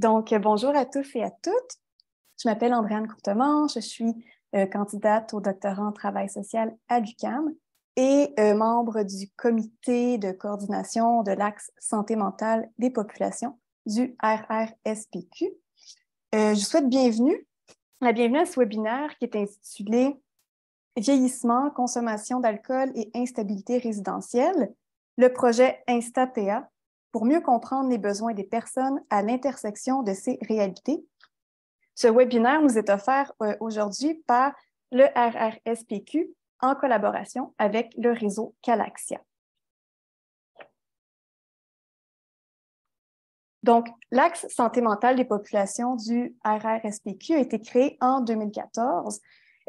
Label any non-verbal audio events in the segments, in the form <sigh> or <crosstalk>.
Donc, euh, bonjour à tous et à toutes. Je m'appelle Andréane Courtement, je suis euh, candidate au doctorat en travail social à l'UCAM et euh, membre du comité de coordination de l'axe santé mentale des populations du RRSPQ. Je je souhaite bienvenue, la bienvenue à ce webinaire qui est intitulé Vieillissement, consommation d'alcool et instabilité résidentielle, le projet InstaPA pour mieux comprendre les besoins des personnes à l'intersection de ces réalités. Ce webinaire nous est offert euh, aujourd'hui par le RRSPQ en collaboration avec le réseau Calaxia. Donc, l'axe santé mentale des populations du RRSPQ a été créé en 2014.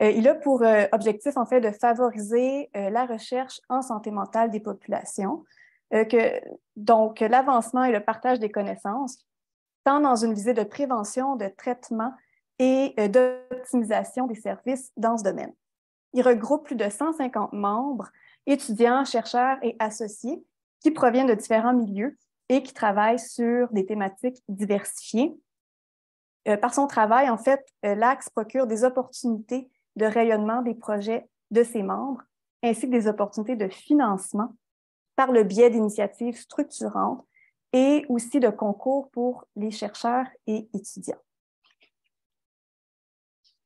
Euh, il a pour euh, objectif, en fait, de favoriser la recherche en santé mentale des populations euh, que, donc, l'avancement et le partage des connaissances, tant dans une visée de prévention, de traitement et euh, d'optimisation des services dans ce domaine. Il regroupe plus de 150 membres, étudiants, chercheurs et associés qui proviennent de différents milieux et qui travaillent sur des thématiques diversifiées. Euh, par son travail, en fait, l'Axe procure des opportunités de rayonnement des projets de ses membres, ainsi que des opportunités de financement par le biais d'initiatives structurantes et aussi de concours pour les chercheurs et étudiants.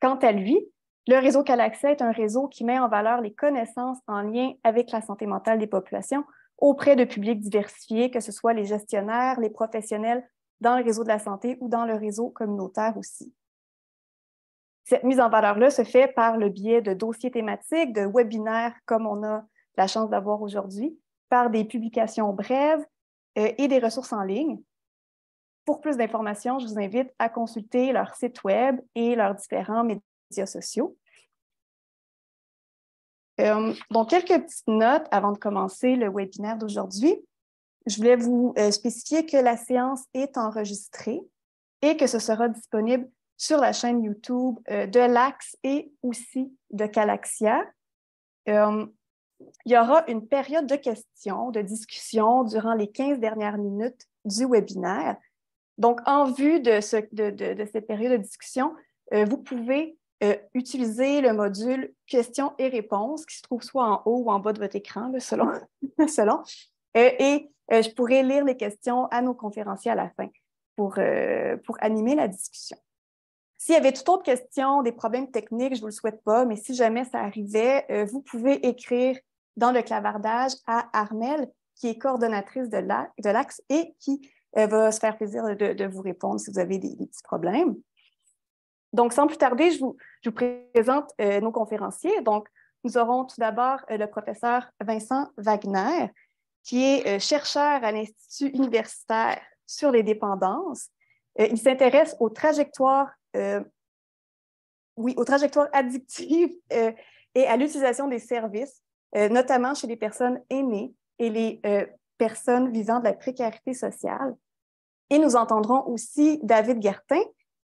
Quant à lui, le réseau Calaxia est un réseau qui met en valeur les connaissances en lien avec la santé mentale des populations auprès de publics diversifiés, que ce soit les gestionnaires, les professionnels dans le réseau de la santé ou dans le réseau communautaire aussi. Cette mise en valeur-là se fait par le biais de dossiers thématiques, de webinaires comme on a la chance d'avoir aujourd'hui, par des publications brèves euh, et des ressources en ligne. Pour plus d'informations, je vous invite à consulter leur site Web et leurs différents médias sociaux. Euh, donc, quelques petites notes avant de commencer le webinaire d'aujourd'hui. Je voulais vous euh, spécifier que la séance est enregistrée et que ce sera disponible sur la chaîne YouTube de LAX e et aussi de Calaxia il y aura une période de questions, de discussions durant les 15 dernières minutes du webinaire. Donc, en vue de, cette période de discussion, euh, vous pouvez euh, utiliser le module questions et réponses qui se trouve soit en haut ou en bas de votre écran, selon. <laughs> Euh, et je pourrai lire les questions à nos conférenciers à la fin pour, pour animer la discussion. S'il y avait toute autre question, des problèmes techniques, je ne vous le souhaite pas, mais si jamais ça arrivait, vous pouvez écrire dans le clavardage à Armel, qui est coordonnatrice de l'axe et qui euh, va se faire plaisir de, vous répondre si vous avez des, petits problèmes. Donc, sans plus tarder, je vous, présente euh, nos conférenciers. Donc, nous aurons tout d'abord euh, le professeur Vincent Wagner, qui est chercheur à l'Institut universitaire sur les dépendances. il s'intéresse aux trajectoires, oui, aux trajectoires addictives et à l'utilisation des services euh, notamment chez les personnes aînées et les euh, personnes visant de la précarité sociale. Et nous entendrons aussi David Gertin,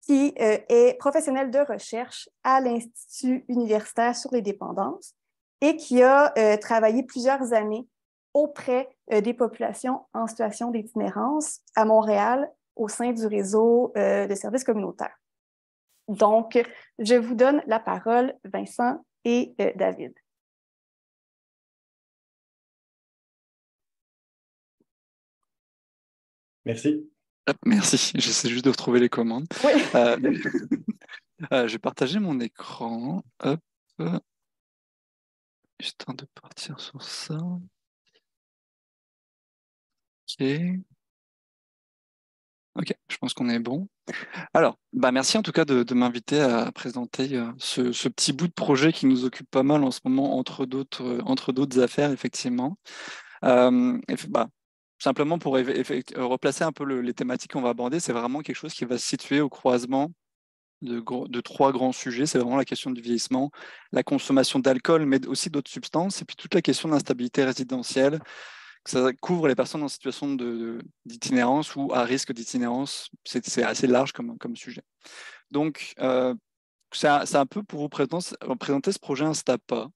qui euh, est professionnel de recherche à l'Institut universitaire sur les dépendances et qui a travaillé plusieurs années auprès des populations en situation d'itinérance à Montréal au sein du réseau de services communautaires. Donc, je vous donne la parole, Vincent et David. Merci. Ah, merci, j'essaie juste de retrouver les commandes. Euh, <laughs> euh, je vais partager mon écran. Hop. Je tente de partir sur ça. Ok. Ok, je pense qu'on est bon. Alors, bah merci en tout cas de, m'inviter à présenter euh, ce, petit bout de projet qui nous occupe pas mal en ce moment entre d'autres, affaires, effectivement. bah, simplement pour euh, replacer un peu les thématiques qu'on va aborder, c'est vraiment quelque chose qui va se situer au croisement de, trois grands sujets. C'est vraiment la question du vieillissement, la consommation d'alcool, mais aussi d'autres substances, et puis toute la question d'instabilité résidentielle. ça couvre les personnes en situation d'itinérance ou à risque d'itinérance. C'est assez large comme, sujet. Donc, euh, c'est un, peu pour vous présenter, présenter ce projet Instapa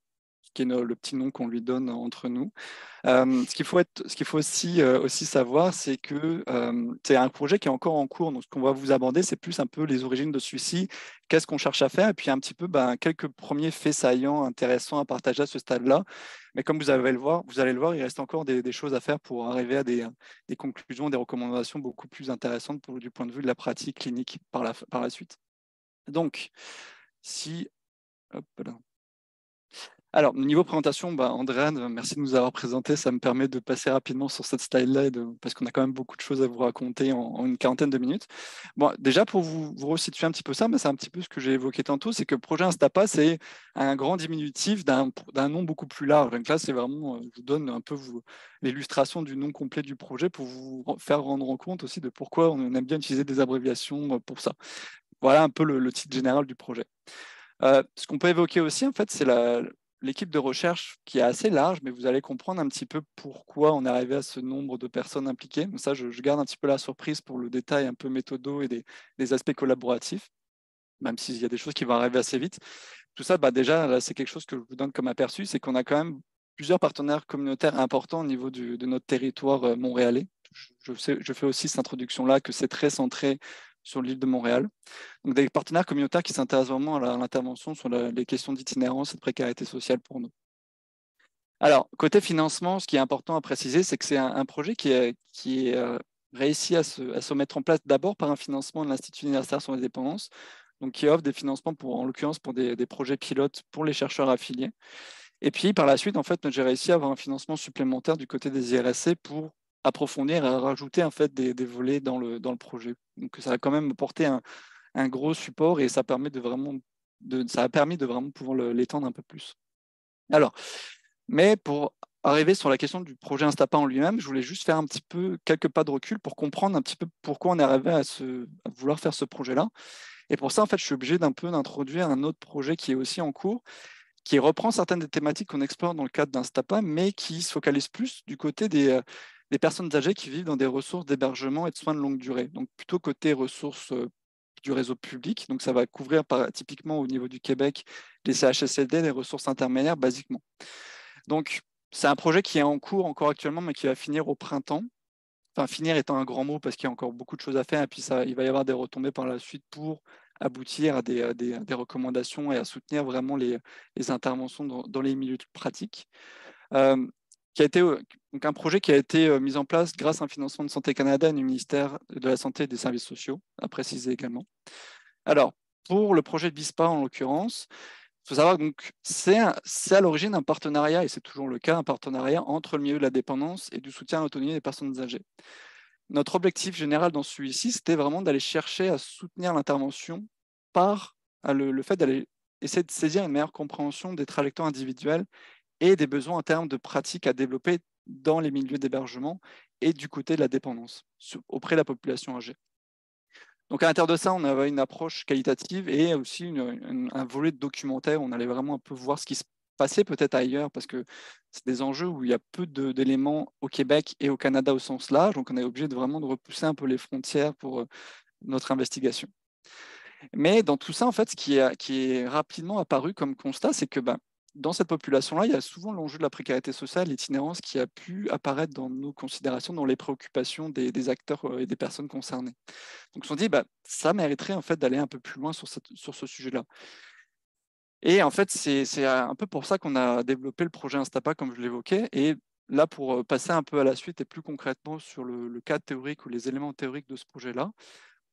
qui est le petit nom qu'on lui donne entre nous. Euh, ce qu'il faut, être, ce qu'il faut aussi, euh, aussi savoir, c'est que euh, c'est un projet qui est encore en cours. Donc, ce qu'on va vous aborder, c'est plus un peu les origines de celui-ci, qu'est-ce qu'on cherche à faire, et puis un petit peu ben, quelques premiers faits saillants intéressants à partager à ce stade-là. Mais comme vous avez le voir, vous allez le voir, il reste encore des, choses à faire pour arriver à des, conclusions, des recommandations beaucoup plus intéressantes du point de vue de la pratique clinique par la, par la suite. Donc, si Hop là. Alors, niveau présentation, bah, Andréane, merci de nous avoir présenté. Ça me permet de passer rapidement sur cette style-là, parce qu'on a quand même beaucoup de choses à vous raconter en, une quarantaine de minutes. Bon, déjà, pour vous, vous resituer un petit peu ça, c'est un petit peu ce que j'ai évoqué tantôt, c'est que projet Instapa, c'est un grand diminutif d'un nom beaucoup plus large. Donc là, c'est vraiment, euh, je vous donne un peu l'illustration du nom complet du projet pour vous faire rendre compte aussi de pourquoi on aime bien utiliser des abréviations euh, pour ça. Voilà un peu le, titre général du projet. Euh, ce qu'on peut évoquer aussi, en fait, c'est la, l'équipe de recherche qui est assez large, mais vous allez comprendre un petit peu pourquoi on est arrivé à ce nombre de personnes impliquées. ça, je, garde un petit peu la surprise pour le détail un peu méthodo et des, aspects collaboratifs, même s'il y a des choses qui vont arriver assez vite. Tout ça, bah déjà, c'est quelque chose que je vous donne comme aperçu, c'est qu'on a quand même plusieurs partenaires communautaires importants au niveau de notre territoire euh, montréalais. Je, je fais aussi cette introduction-là que c'est très centré sur l'île de Montréal. Donc des partenaires communautaires qui s'intéressent vraiment à l'intervention sur les questions d'itinérance et de précarité sociale pour nous. Alors, côté financement, ce qui est important à préciser, c'est que c'est un, projet qui est, qui est euh, à se, mettre en place d'abord par un financement de l'Institut universitaire sur les dépendances, donc qui offre des financements, pour, en l'occurrence, pour des, des projets pilotes pour les chercheurs affiliés. Et puis, par la suite, en fait, j'ai réussi à avoir un financement supplémentaire du côté des IRSC pour approfondir et à rajouter en fait des, volets dans le, dans le projet. Donc ça a quand même porté un, gros support et ça permet de vraiment de, ça a permis de vraiment pouvoir l'étendre un peu plus. Alors, mais pour arriver sur la question du projet Instapa en lui-même, je voulais juste faire un petit peu quelques pas de recul pour comprendre un petit peu pourquoi on est arrivé à, vouloir faire ce projet-là. Et pour ça, en fait, je suis obligé d'un peu d'introduire un autre projet qui est aussi en cours, qui reprend certaines des thématiques qu'on explore dans le cadre d'Instapa, mais qui se focalise plus du côté des, des personnes âgées qui vivent dans des ressources d'hébergement et de soins de longue durée. Donc plutôt côté ressources euh, du réseau public, donc ça va couvrir typiquement au niveau du Québec les CHSLD, les ressources intermédiaires basiquement. Donc c'est un projet qui est en cours encore actuellement, mais qui va finir au printemps. Enfin, finir étant un grand mot parce qu'il y a encore beaucoup de choses à faire et puis ça, il va y avoir des retombées par la suite pour aboutir à des, recommandations et à soutenir vraiment les, interventions dans, les milieux pratiques. Euh, qui a été euh, donc un projet qui a été euh, mis en place grâce à un financement de Santé Canada et du ministère de la Santé et des Services sociaux, à préciser également. Alors, pour le projet de BISPA en l'occurrence, il faut savoir que c'est à l'origine un partenariat, et c'est toujours le cas, un partenariat entre le milieu de la dépendance et du soutien à des personnes âgées. Notre objectif général dans celui-ci, c'était vraiment d'aller chercher à soutenir l'intervention par le, le fait d'aller essayer de saisir une meilleure compréhension des trajectoires individuelles et des besoins en termes de pratiques à développer dans les milieux d'hébergement et du côté de la dépendance auprès de la population âgée. Donc à l'intérieur de ça, on avait une approche qualitative et aussi un volet documentaire. On allait vraiment un peu voir ce qui se passait peut-être ailleurs parce que c'est des enjeux où il y a peu d'éléments au Québec et au Canada au sens large. Donc on est obligé de vraiment de repousser un peu les frontières pour euh, notre investigation. Mais dans tout ça, en fait, ce qui est, qui est rapidement apparu comme constat, c'est que ben, dans cette population-là, il y a souvent l'enjeu de la précarité sociale, l'itinérance qui a pu apparaître dans nos considérations, dans les préoccupations des, acteurs euh, et des personnes concernées. Donc, on se dit, bah, ça mériterait en fait d'aller un peu plus loin sur, ce sujet-là. Et en fait, c'est un peu pour ça qu'on a développé le projet Instapa, comme je l'évoquais. Et là, pour euh, passer un peu à la suite et plus concrètement sur le cadre théorique ou les éléments théoriques de ce projet-là,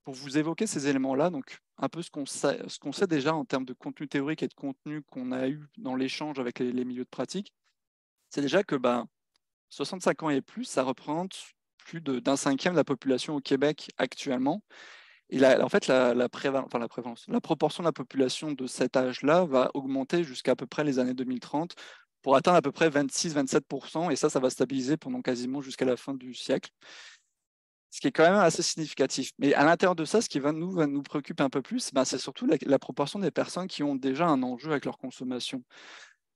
pour vous évoquer ces éléments-là, donc un peu ce qu'on sait, sait, déjà en termes de contenu théorique et de contenu qu'on a eu dans l'échange avec les, milieux de pratique, c'est déjà que ben, bah, 65 ans et plus, ça représente plus d'un cinquième de la population au Québec actuellement. Et en fait, la, prévalence, la proportion de la population de cet âge-là va augmenter jusqu'à peu près les années 2030 pour atteindre à peu près 26-27%, et ça, ça va stabiliser pendant quasiment jusqu'à la fin du siècle ce qui est quand même assez significatif. Mais à l'intérieur de ça, ce qui va nous, va nous préoccuper un peu plus, bah, c'est surtout la, proportion des personnes qui ont déjà un enjeu avec leur consommation.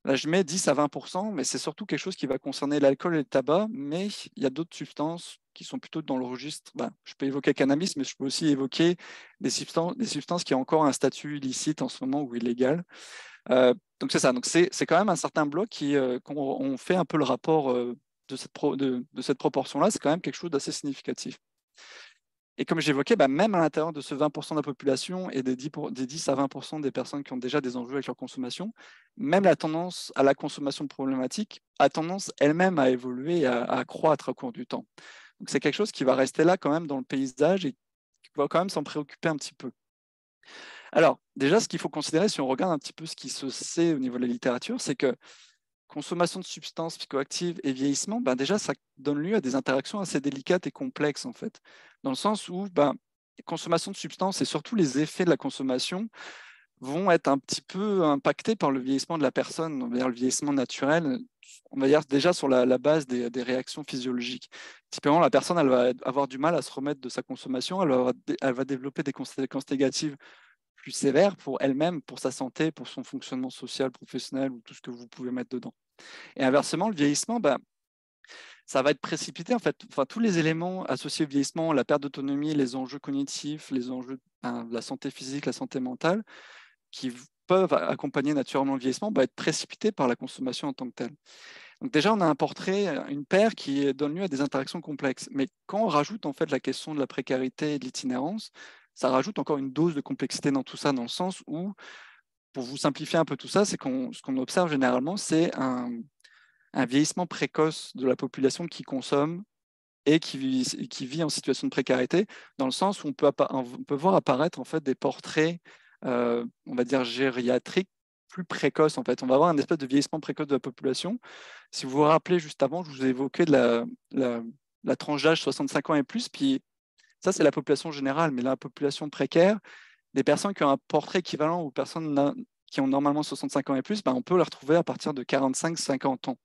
Là, je mets 10 à 20 mais c'est surtout quelque chose qui va concerner l'alcool et le tabac, mais il y a d'autres substances qui sont plutôt dans le registre. Bah, je peux évoquer cannabis, mais je peux aussi évoquer des substances, des substances qui ont encore un statut illicite en ce moment ou illégal. Euh, donc c'est ça, donc c'est quand même un certain bloc qui euh, qu'on on fait un peu le rapport euh, de cette, de, cette proportion-là, c'est quand même quelque chose d'assez significatif. Et comme j'évoquais, bah, même à l'intérieur de ce 20% de la population et des 10, des 10 à 20% des personnes qui ont déjà des enjeux avec leur consommation, même la tendance à la consommation problématique a tendance elle-même à évoluer et à, à croître au cours du temps. Donc c'est quelque chose qui va rester là quand même dans le paysage et qui va quand même s'en préoccuper un petit peu. Alors déjà, ce qu'il faut considérer si on regarde un petit peu ce qui se sait au niveau de la littérature, c'est que consommation de substances psychoactives et vieillissement, ben déjà, ça donne lieu à des interactions assez délicates et complexes, en fait, dans le sens où ben, consommation de substances et surtout les effets de la consommation vont être un petit peu impactés par le vieillissement de la personne, on le vieillissement naturel, on va dire déjà sur la, base des, réactions physiologiques. Typiquement, la personne, elle va avoir du mal à se remettre de sa consommation, elle va, elle va développer des conséquences négatives plus sévère pour elle-même, pour sa santé, pour son fonctionnement social, professionnel ou tout ce que vous pouvez mettre dedans. Et inversement, le vieillissement, bah, ça va être précipité. En fait, enfin, tous les éléments associés au vieillissement, la perte d'autonomie, les enjeux cognitifs, les enjeux de la santé physique, la santé mentale, qui peuvent accompagner naturellement le vieillissement, va être précipités par la consommation en tant que telle. Donc déjà, on a un portrait, une paire qui donne lieu à des interactions complexes. Mais quand on rajoute en fait la question de la précarité et de l'itinérance, ça rajoute encore une dose de complexité dans tout ça, dans le sens où, pour vous simplifier un peu tout ça, c'est qu'on ce qu'on observe généralement, c'est un, vieillissement précoce de la population qui consomme et qui vit, qui vit en situation de précarité, dans le sens où on peut, on peut voir apparaître en fait des portraits, euh, on va dire gériatriques plus précoces en fait. On va avoir un espèce de vieillissement précoce de la population. Si vous vous rappelez juste avant, je vous ai évoqué de la, la tranche d'âge 65 ans et plus, puis ça, c'est la population générale, mais la population précaire, des personnes qui ont un portrait équivalent aux personnes qui ont normalement 65 ans et plus, ben, on peut les retrouver à partir de 45-50 ans.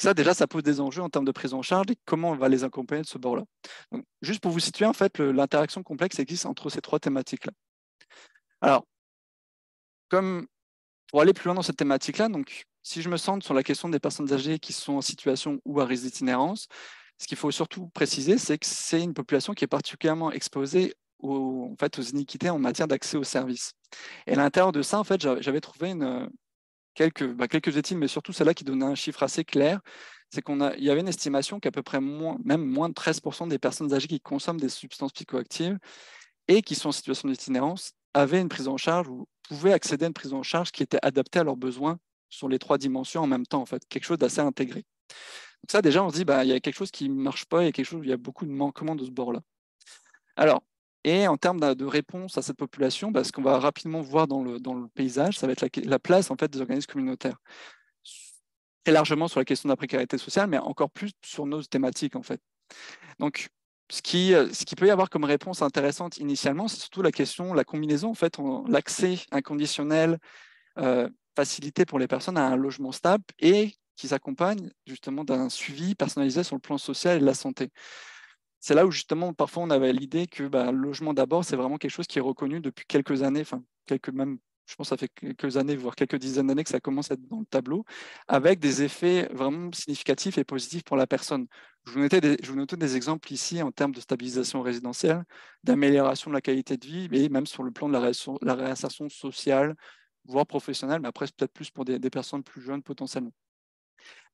ça, déjà, ça pose des enjeux en termes de prise en charge et comment on va les accompagner de ce bord-là. Juste pour vous situer, en fait, l'interaction complexe existe entre ces trois thématiques-là. Alors, comme pour aller plus loin dans cette thématique-là, donc si je me centre sur la question des personnes âgées qui sont en situation ou à risque d'itinérance, ce qu'il faut surtout préciser, c'est que c'est une population qui est particulièrement exposée aux, en fait, aux iniquités en matière d'accès aux services. Et à l'intérieur de ça, en fait, j'avais trouvé quelques, bah, quelques études, mais surtout celle-là qui donnait un chiffre assez clair. C'est qu'il y avait une estimation qu'à peu près moins, même moins de 13% des personnes âgées qui consomment des substances psychoactives et qui sont en situation d'itinérance avaient une prise en charge ou pouvaient accéder à une prise en charge qui était adaptée à leurs besoins sur les trois dimensions en même temps, en fait, quelque chose d'assez intégré. Donc ça, déjà, on se dit, bah, il y a quelque chose qui ne marche pas, il y a quelque chose, il y a beaucoup de manquements de ce bord-là. Alors, et en termes de réponse à cette population, bah, ce qu'on va rapidement voir dans le, paysage, ça va être la, place en fait, des organismes communautaires. et largement sur la question de la précarité sociale, mais encore plus sur nos thématiques, en fait. Donc, ce qui, peut y avoir comme réponse intéressante initialement, c'est surtout la question, la combinaison, en fait, l'accès inconditionnel, euh, facilité pour les personnes à un logement stable et qui s'accompagne justement d'un suivi personnalisé sur le plan social et de la santé. C'est là où justement parfois on avait l'idée que bah, le logement d'abord, c'est vraiment quelque chose qui est reconnu depuis quelques années, enfin quelques même je pense que ça fait quelques années, voire quelques dizaines d'années que ça commence à être dans le tableau, avec des effets vraiment significatifs et positifs pour la personne. Je vous, notais des, je vous notais des exemples ici en termes de stabilisation résidentielle, d'amélioration de la qualité de vie, mais même sur le plan de la, réinsertion, la sociale, voire professionnelle, mais après, c'est peut-être plus pour des personnes plus jeunes potentiellement.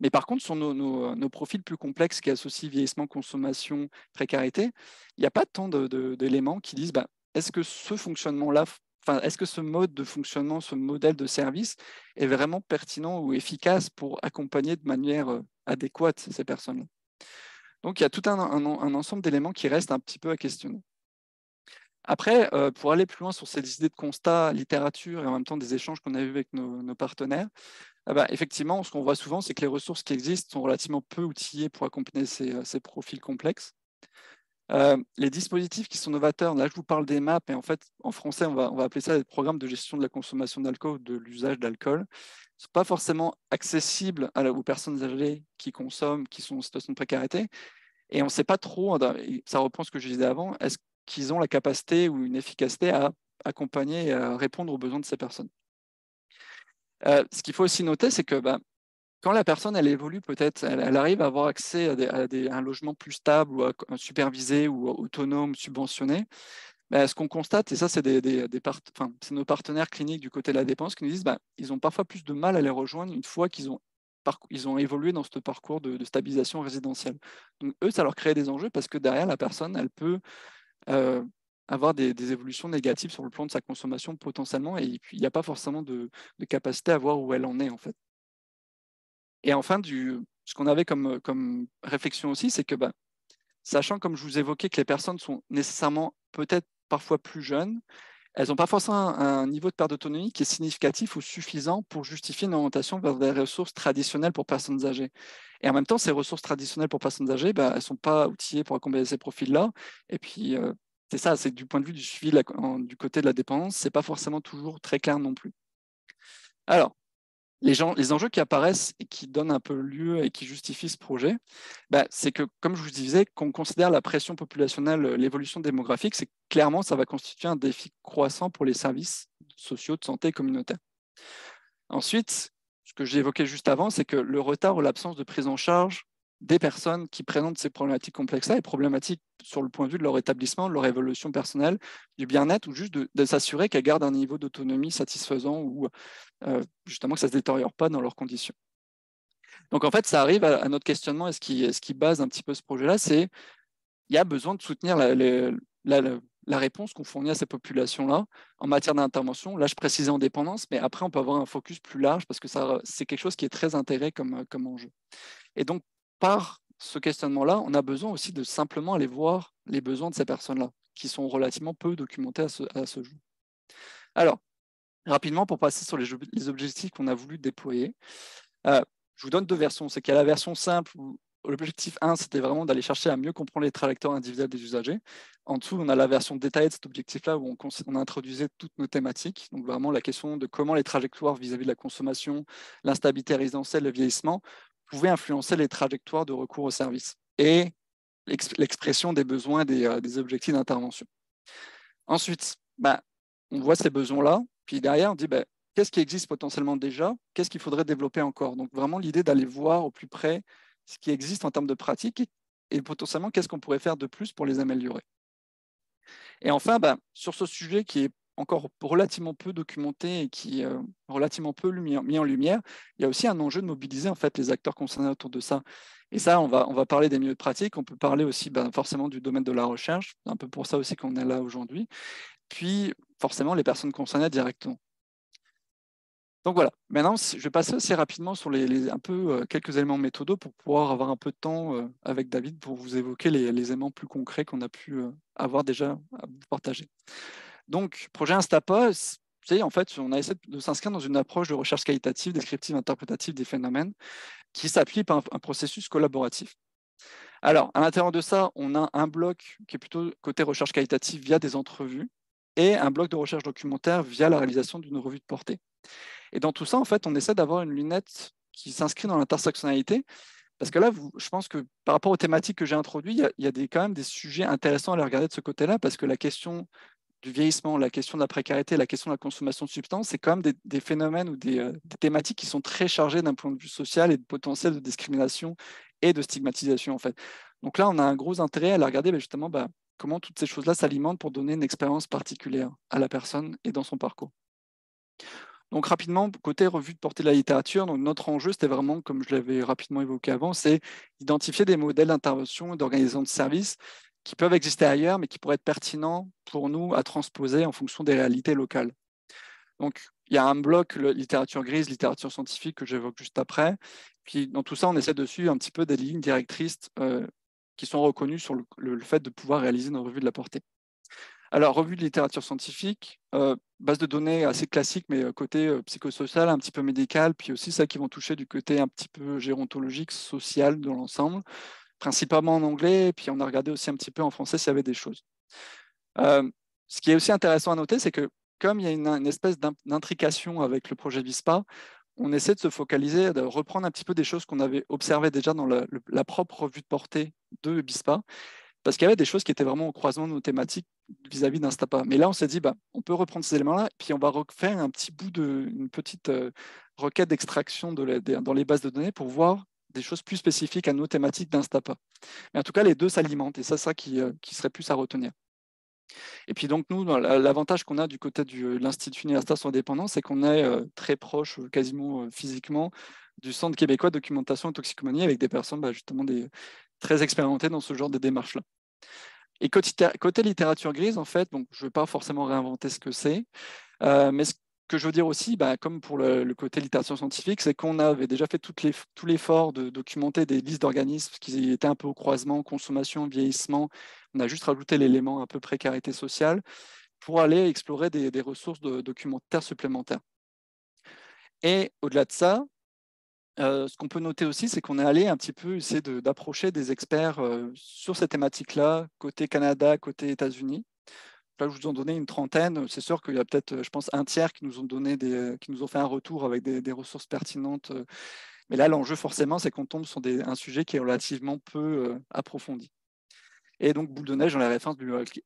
Mais par contre, sur euh, nos, profils plus complexes qui associent vieillissement, consommation, précarité, il n'y a pas tant d'éléments qui disent bah, est-ce que ce fonctionnement-là, est-ce que ce mode de fonctionnement, ce modèle de service est vraiment pertinent ou efficace pour accompagner de manière euh, adéquate ces personnes-là Donc, il y a tout un, un ensemble d'éléments qui restent un petit peu à questionner. Après, euh, pour aller plus loin sur ces idées de constat, littérature et en même temps des échanges qu'on a eus avec nos, partenaires, ah bah, effectivement, ce qu'on voit souvent, c'est que les ressources qui existent sont relativement peu outillées pour accompagner ces, euh, profils complexes. Euh, les dispositifs qui sont novateurs, là je vous parle des maps, et en fait en français on va, appeler ça des programmes de gestion de la consommation d'alcool, ou de l'usage d'alcool, ne sont pas forcément accessibles aux personnes âgées qui consomment, qui sont en situation de précarité, et on ne sait pas trop, hein, ça reprend ce que je disais avant, est-ce qu'ils ont la capacité ou une efficacité à accompagner et à répondre aux besoins de ces personnes. Euh, ce qu'il faut aussi noter, c'est que bah, quand la personne elle évolue peut-être, elle, arrive à avoir accès à, un logement plus stable ou euh, supervisé ou autonome, subventionné, bah, ce qu'on constate, et ça c'est nos partenaires cliniques du côté de la dépense qui nous disent bah, ils ont parfois plus de mal à les rejoindre une fois qu'ils ont ils ont évolué dans ce parcours de, de, stabilisation résidentielle. Donc, eux, ça leur crée des enjeux parce que derrière, la personne, elle peut euh, avoir des, évolutions négatives sur le plan de sa consommation potentiellement, et il n'y a pas forcément de, capacité à voir où elle en est en fait. Et enfin, du, ce qu'on avait comme, comme réflexion aussi, c'est que bah, sachant, comme je vous évoquais, que les personnes sont nécessairement peut-être parfois plus jeunes, elles ont pas forcément un, niveau de perte d'autonomie qui est significatif ou suffisant pour justifier une orientation vers des ressources traditionnelles pour personnes âgées. Et en même temps, ces ressources traditionnelles pour personnes âgées, bah, elles ne sont pas outillées pour accompagner ces profils-là. Et puis, euh, c'est ça, c'est du point de vue du suivi du côté de la dépendance, c'est pas forcément toujours très clair non plus. Alors, les, gens, les enjeux qui apparaissent et qui donnent un peu lieu et qui justifient ce projet, bah, c'est que, comme je vous disais, qu'on considère la pression populationnelle, l'évolution démographique, c'est clairement, ça va constituer un défi croissant pour les services sociaux de santé communautaire. Ensuite, ce que j'ai évoqué juste avant, c'est que le retard ou l'absence de prise en charge des personnes qui présentent ces problématiques complexes-là est problématique sur le point de vue de leur établissement, de leur évolution personnelle, du bien-être ou juste de, s'assurer qu'elles gardent un niveau d'autonomie satisfaisant ou euh, justement que ça ne se détériore pas dans leurs conditions. Donc en fait, ça arrive à, notre questionnement et ce qui, ce qui base un petit peu ce projet-là, c'est il y a besoin de soutenir la, la réponse qu'on fournit à ces populations-là en matière d'intervention. Là, je précisais en dépendance, mais après, on peut avoir un focus plus large parce que c'est quelque chose qui est très intéressant euh, comme, enjeu. Et donc, par ce questionnement-là, on a besoin aussi de simplement aller voir les besoins de ces personnes-là, qui sont relativement peu documentées à ce, jour. Alors, rapidement, pour passer sur les, objectifs qu'on a voulu déployer, euh, je vous donne deux versions. C'est qu'il y a la version simple où L'objectif 1, c'était vraiment d'aller chercher à mieux comprendre les trajectoires individuelles des usagers. En dessous, on a la version détaillée de cet objectif-là où on, introduisait toutes nos thématiques. Donc vraiment la question de comment les trajectoires vis-à-vis de la consommation, l'instabilité résidentielle, le vieillissement pouvaient influencer les trajectoires de recours aux services et l'expression des besoins des, euh, des objectifs d'intervention. Ensuite, bah, on voit ces besoins-là, puis derrière, on dit bah, qu'est-ce qui existe potentiellement déjà, qu'est-ce qu'il faudrait développer encore. Donc vraiment l'idée d'aller voir au plus près ce qui existe en termes de pratiques, et, potentiellement qu'est-ce qu'on pourrait faire de plus pour les améliorer. Et enfin, bah, sur ce sujet qui est encore relativement peu documenté et qui est euh, relativement peu mis en lumière, il y a aussi un enjeu de mobiliser en fait les acteurs concernés autour de ça. Et ça, on va, on va parler des milieux de pratique, on peut parler aussi bah, forcément du domaine de la recherche, un peu pour ça aussi qu'on est là aujourd'hui, puis forcément les personnes concernées directement. Donc voilà, maintenant je vais passer assez rapidement sur les, un peu euh, quelques éléments méthodaux pour pouvoir avoir un peu de temps euh, avec David pour vous évoquer les, éléments plus concrets qu'on a pu euh, avoir déjà à partager. Donc, projet Instapa, en fait, on a essayé de s'inscrire dans une approche de recherche qualitative, descriptive, interprétative des phénomènes qui s'appuie par un processus collaboratif. Alors, à l'intérieur de ça, on a un bloc qui est plutôt côté recherche qualitative via des entrevues et un bloc de recherche documentaire via la réalisation d'une revue de portée. Et dans tout ça, en fait, on essaie d'avoir une lunette qui s'inscrit dans l'intersectionnalité, parce que là, je pense que par rapport aux thématiques que j'ai introduites, il y a, quand même des sujets intéressants à les regarder de ce côté-là, parce que la question du vieillissement, la question de la précarité, la question de la consommation de substances, c'est quand même des, phénomènes ou euh, des, thématiques qui sont très chargées d'un point de vue social et de potentiel de discrimination et de stigmatisation en fait. Donc là, on a un gros intérêt à la regarder bah, justement bah, comment toutes ces choses-là s'alimentent pour donner une expérience particulière à la personne et dans son parcours. Donc rapidement, côté revue de portée de la littérature, donc notre enjeu, c'était vraiment, comme je l'avais rapidement évoqué avant, c'est identifier des modèles d'intervention et d'organisation de services qui peuvent exister ailleurs, mais qui pourraient être pertinents pour nous à transposer en fonction des réalités locales. Donc, il y a un bloc littérature grise, littérature scientifique que j'évoque juste après. Puis, dans tout ça, on essaie suivre un petit peu des lignes directrices euh, qui sont reconnues sur le, le, fait de pouvoir réaliser une revue de la portée. Alors, revue de littérature scientifique, euh, base de données assez classique, mais euh, côté euh, psychosocial, un petit peu médical, puis aussi ça qui vont toucher du côté un petit peu gérontologique, social dans l'ensemble, principalement en anglais, et puis on a regardé aussi un petit peu en français s'il y avait des choses. ce qui est aussi intéressant à noter, c'est que comme il y a une, espèce d'intrication avec le projet BISPA, on essaie de se focaliser, de reprendre un petit peu des choses qu'on avait observées déjà dans la propre revue de portée de BISPA parce qu'il y avait des choses qui étaient vraiment au croisement de nos thématiques vis-à-vis d'Instapa. Mais là, on s'est dit, bah, on peut reprendre ces éléments-là, puis on va refaire un petit bout de, une petite euh, requête d'extraction dans les bases de données pour voir des choses plus spécifiques à nos thématiques d'Instapa. Mais en tout cas, les deux s'alimentent, et c'est ça euh, qui, serait plus à retenir. Et puis donc nous, l'avantage qu'on a du côté euh, de l'Institut universitaire sur dépendance, c'est qu'on est très proche, quasiment physiquement, du Centre québécois de documentation et toxicomanie avec des personnes, bah, justement des, très expérimenté dans ce genre de démarche-là. Et côté, littérature grise, en fait, donc, je ne vais pas forcément réinventer ce que c'est, euh, mais ce que je veux dire aussi, bah, comme pour le, côté littérature scientifique, c'est qu'on avait déjà fait toutes les, tout l'effort de documenter des listes d'organismes qui étaient un peu au croisement, consommation, vieillissement. On a juste rajouté l'élément un peu précarité sociale pour aller explorer des, des ressources de, documentaires supplémentaires. Et au-delà de ça, euh, ce qu'on peut noter aussi, c'est qu'on est allé un petit peu essayer d'approcher des experts euh, sur ces thématiques-là, côté Canada, côté États-Unis. Là, je vous en donné une trentaine. C'est sûr qu'il y a peut-être, euh, je pense, un tiers qui nous ont donné qui nous ont fait un retour avec des, ressources pertinentes. Mais là, l'enjeu forcément, c'est qu'on tombe sur un sujet qui est relativement peu approfondi. Et donc, boule de neige dans la référence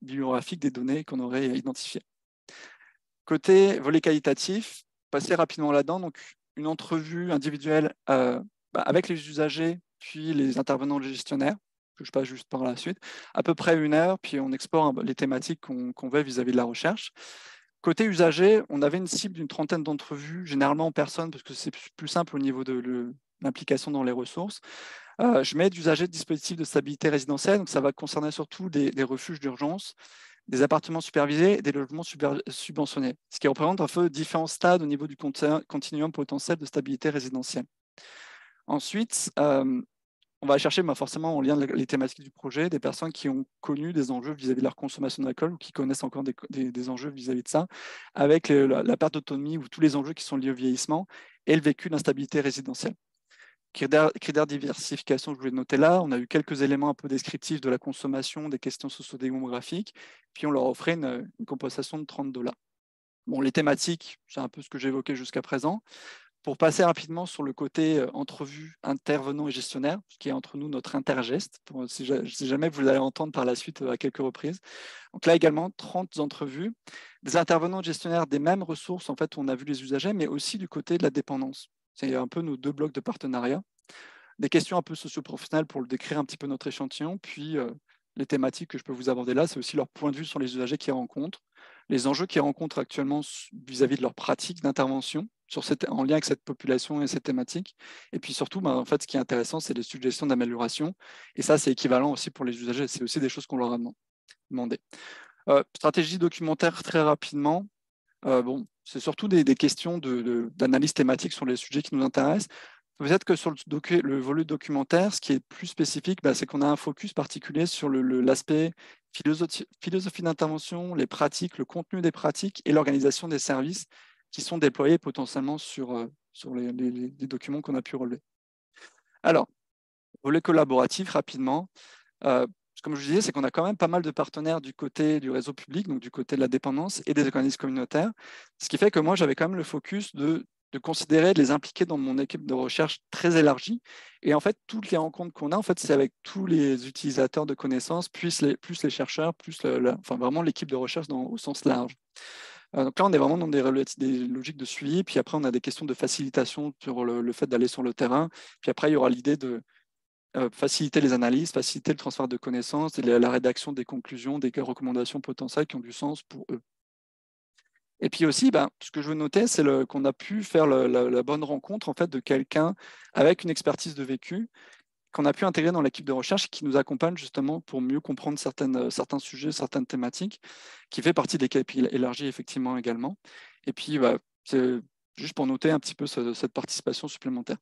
bibliographique des données qu'on aurait identifiées. Côté volet qualitatif, passer rapidement là-dedans. Donc, une entrevue individuelle euh, bah, avec les usagers, puis les intervenants gestionnaires, que je passe juste par la suite, à peu près une heure, puis on explore les thématiques qu'on veut vis-à-vis de la recherche. Côté usagers, on avait une cible d'une trentaine d'entrevues, généralement en personne, parce que c'est plus simple au niveau de l'implication dans les ressources. Euh, je mets d'usagers de dispositifs de stabilité résidentielle, donc ça va concerner surtout des, des refuges d'urgence, des appartements supervisés et des logements subventionnés, ce qui représente un peu différents stades au niveau du continuum potentiel de stabilité résidentielle. Ensuite, euh, on va chercher bah, forcément en lien avec les thématiques du projet des personnes qui ont connu des enjeux vis-à-vis de leur consommation d'alcool ou qui connaissent encore des, enjeux vis-à-vis de ça, avec la, la, perte d'autonomie ou tous les enjeux qui sont liés au vieillissement et le vécu d'instabilité résidentielle. Critères, diversification que je voulais noter là, on a eu quelques éléments un peu descriptifs de la consommation, des questions sociodémographiques, puis on leur offrait une, compensation de 30 dollars. Bon, les thématiques, c'est un peu ce que j'évoquais jusqu'à présent. Pour passer rapidement sur le côté euh, entrevue, intervenant et gestionnaire, ce qui est entre nous notre intergeste, si, jamais vous allez entendre par la suite euh, à quelques reprises. Donc là également, 30 entrevues, des intervenants et gestionnaires des mêmes ressources, en fait, on a vu les usagers, mais aussi du côté de la dépendance. C'est un peu nos deux blocs de partenariat. Des questions un peu socio-professionnelles pour décrire un petit peu notre échantillon, puis euh, les thématiques que je peux vous aborder là, c'est aussi leur point de vue sur les usagers qu'ils rencontrent, les enjeux qu'ils rencontrent actuellement vis-à-vis de leurs pratique d'intervention sur en lien avec cette population et cette thématique. Et puis surtout, ben, en fait, ce qui est intéressant, c'est les suggestions d'amélioration. Et ça, c'est équivalent aussi pour les usagers. C'est aussi des choses qu'on leur a demandé. Euh, stratégie documentaire très rapidement. Euh, c'est surtout des, questions d'analyse de, thématique sur les sujets qui nous intéressent. Peut-être que sur le, le volet documentaire, ce qui est plus spécifique, bah, c'est qu'on a un focus particulier sur l'aspect philosophie, d'intervention, les pratiques, le contenu des pratiques et l'organisation des services qui sont déployés potentiellement sur, euh, sur les, documents qu'on a pu relever. Alors, volet collaboratif, rapidement. Euh, comme je vous disais, c'est qu'on a quand même pas mal de partenaires du côté du réseau public, donc du côté de la dépendance et des organismes communautaires, ce qui fait que moi, j'avais quand même le focus de, de, considérer, de les impliquer dans mon équipe de recherche très élargie. Et en fait, toutes les rencontres qu'on a, en fait, c'est avec tous les utilisateurs de connaissances, plus les, plus les chercheurs, plus enfin, vraiment l'équipe de recherche dans, au sens large. Euh, donc là, on est vraiment dans des, des, logiques de suivi, puis après, on a des questions de facilitation sur le fait d'aller sur le terrain, puis après, il y aura l'idée de euh, faciliter les analyses, faciliter le transfert de connaissances et la rédaction des conclusions, des recommandations potentielles qui ont du sens pour eux. Et puis aussi, ben, ce que je veux noter, c'est qu'on a pu faire la, bonne rencontre en fait, de quelqu'un avec une expertise de vécu qu'on a pu intégrer dans l'équipe de recherche qui nous accompagne justement pour mieux comprendre euh, certains sujets, certaines thématiques, qui fait partie des cas élargis effectivement également. Et puis, bah, c'est juste pour noter un petit peu cette participation supplémentaire.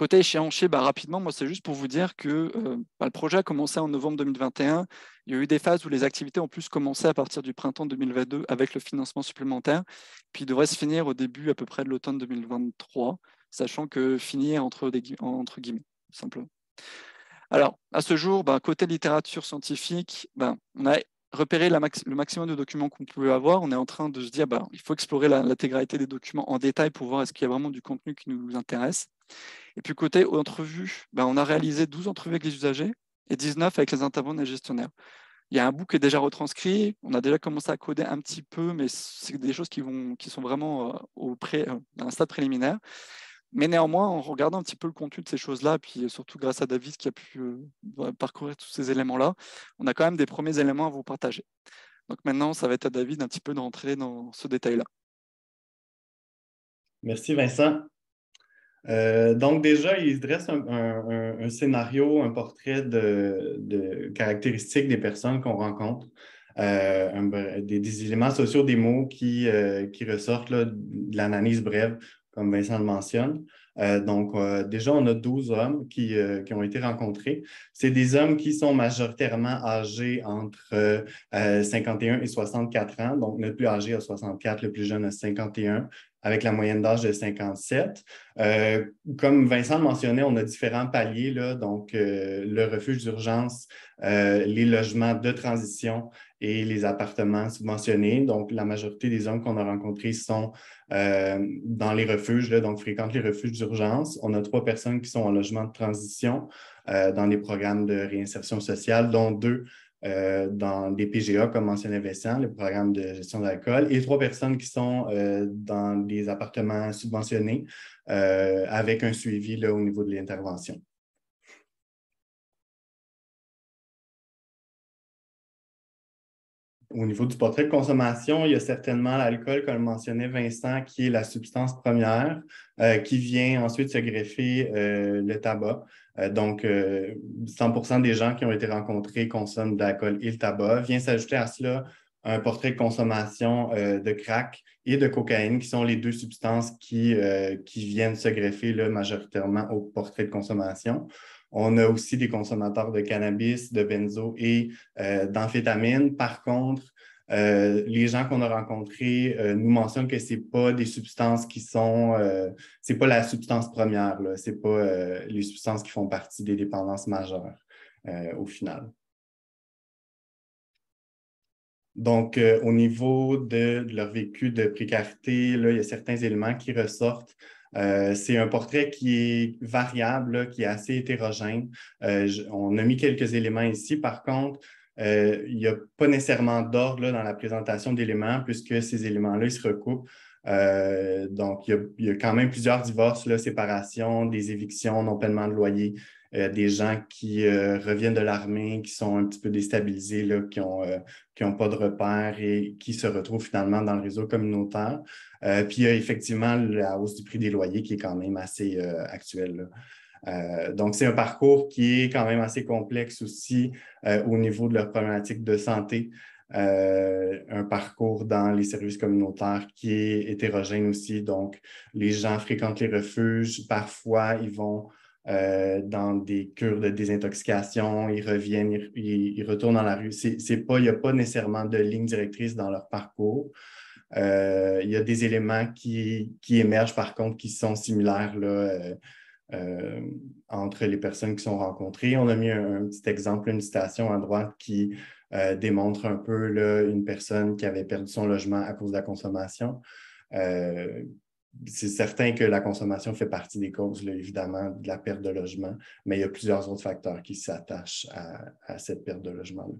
Côté échéancier, bah, rapidement, moi, c'est juste pour vous dire que euh, bah, le projet a commencé en novembre 2021. Il y a eu des phases où les activités ont plus commencé à partir du printemps 2022 avec le financement supplémentaire, puis devrait se finir au début à peu près de l'automne 2023, sachant que finir entre, entre guillemets, simplement. Alors, à ce jour, bah, côté littérature scientifique, on a repéré le maximum de documents qu'on pouvait avoir. On est en train de se dire, bah, il faut explorer l'intégralité des documents en détail pour voir est-ce qu'il y a vraiment du contenu qui nous intéresse. Et puis côté entrevues, ben, on a réalisé 12 entrevues avec les usagers et 19 avec les intervenants et les gestionnaires. Il y a un bout qui est déjà retranscrit, on a déjà commencé à coder un petit peu, mais c'est des choses qui, vont, qui sont vraiment euh, au à euh, un stade préliminaire. Mais néanmoins, en regardant un petit peu le contenu de ces choses-là, puis surtout grâce à David qui a pu euh, bah, parcourir tous ces éléments-là, on a quand même des premiers éléments à vous partager. Donc maintenant, ça va être à David un petit peu de rentrer dans ce détail-là. Merci Vincent. Euh, donc déjà, il se dresse un, scénario, un portrait de, caractéristiques des personnes qu'on rencontre, euh, des, éléments sociaux, des mots qui, euh, ressortent de l'analyse brève, comme Vincent le mentionne. donc déjà, on a 12 hommes qui, ont été rencontrés. C'est des hommes qui sont majoritairement âgés entre 51 et 64 ans. Donc le plus âgé à 64, le plus jeune à 51 avec la moyenne d'âge de 57. Euh, comme Vincent le mentionnait, on a différents paliers, là, donc euh, le refuge d'urgence, euh, les logements de transition et les appartements subventionnés. Donc, la majorité des hommes qu'on a rencontrés sont dans les refuges, donc fréquentent les refuges d'urgence. On a trois personnes qui sont en logement de transition dans les programmes de réinsertion sociale, dont deux euh, dans des PGA comme mentionnait Vincent, le programme de gestion de l'alcool, et trois personnes qui sont euh, dans des appartements subventionnés euh, avec un suivi là, au niveau de l'intervention. Au niveau du portrait de consommation, il y a certainement l'alcool, comme mentionnait Vincent, qui est la substance première, qui vient ensuite se greffer le tabac. Euh, donc, 100 euh, des gens qui ont été rencontrés consomment l'alcool et le tabac. Vient s'ajouter à cela un portrait de consommation euh, de crack et de cocaïne, qui sont les deux substances qui, viennent se greffer majoritairement au portrait de consommation. On a aussi des consommateurs de cannabis, de benzo et d'amphétamines. Par contre, euh, les gens qu'on a rencontrés euh, nous mentionnent que ce c'est pas des substances qui sont, euh, ce n'est pas la substance première, ce n'est pas les substances qui font partie des dépendances majeures au final. Donc, au niveau de, leur vécu de précarité, il y a certains éléments qui ressortent. c'est un portrait qui est variable, qui est assez hétérogène. on a mis quelques éléments ici. Par contre, euh, il n'y a pas nécessairement d'ordre dans la présentation d'éléments, puisque ces éléments-là, se recoupent. Euh, donc, il y, a, quand même plusieurs divorces, là, séparation, des évictions, non-paiement de loyer, euh, des gens qui reviennent de l'armée, qui sont un petit peu déstabilisés, qui n'ont pas de repères et qui se retrouvent finalement dans le réseau communautaire. puis il y a effectivement la hausse du prix des loyers qui est quand même assez actuelle. Euh, donc, c'est un parcours qui est quand même assez complexe aussi euh, au niveau de leurs problématiques de santé. Euh, un parcours dans les services communautaires qui est hétérogène aussi. Donc, les gens fréquentent les refuges. Parfois, ils vont dans des cures de désintoxication, ils reviennent, ils, retournent dans la rue. il n'y a pas nécessairement de ligne directrice dans leur parcours. il y a des éléments qui, qui, émergent, par contre, qui sont similaires. Là, euh, entre les personnes qui sont rencontrées. On a mis un, petit exemple, une citation à droite qui euh, démontre un peu là, une personne qui avait perdu son logement à cause de la consommation. Euh, c'est certain que la consommation fait partie des causes, évidemment, de la perte de logement, mais il y a plusieurs autres facteurs qui s'attachent à, à cette perte de logement-là.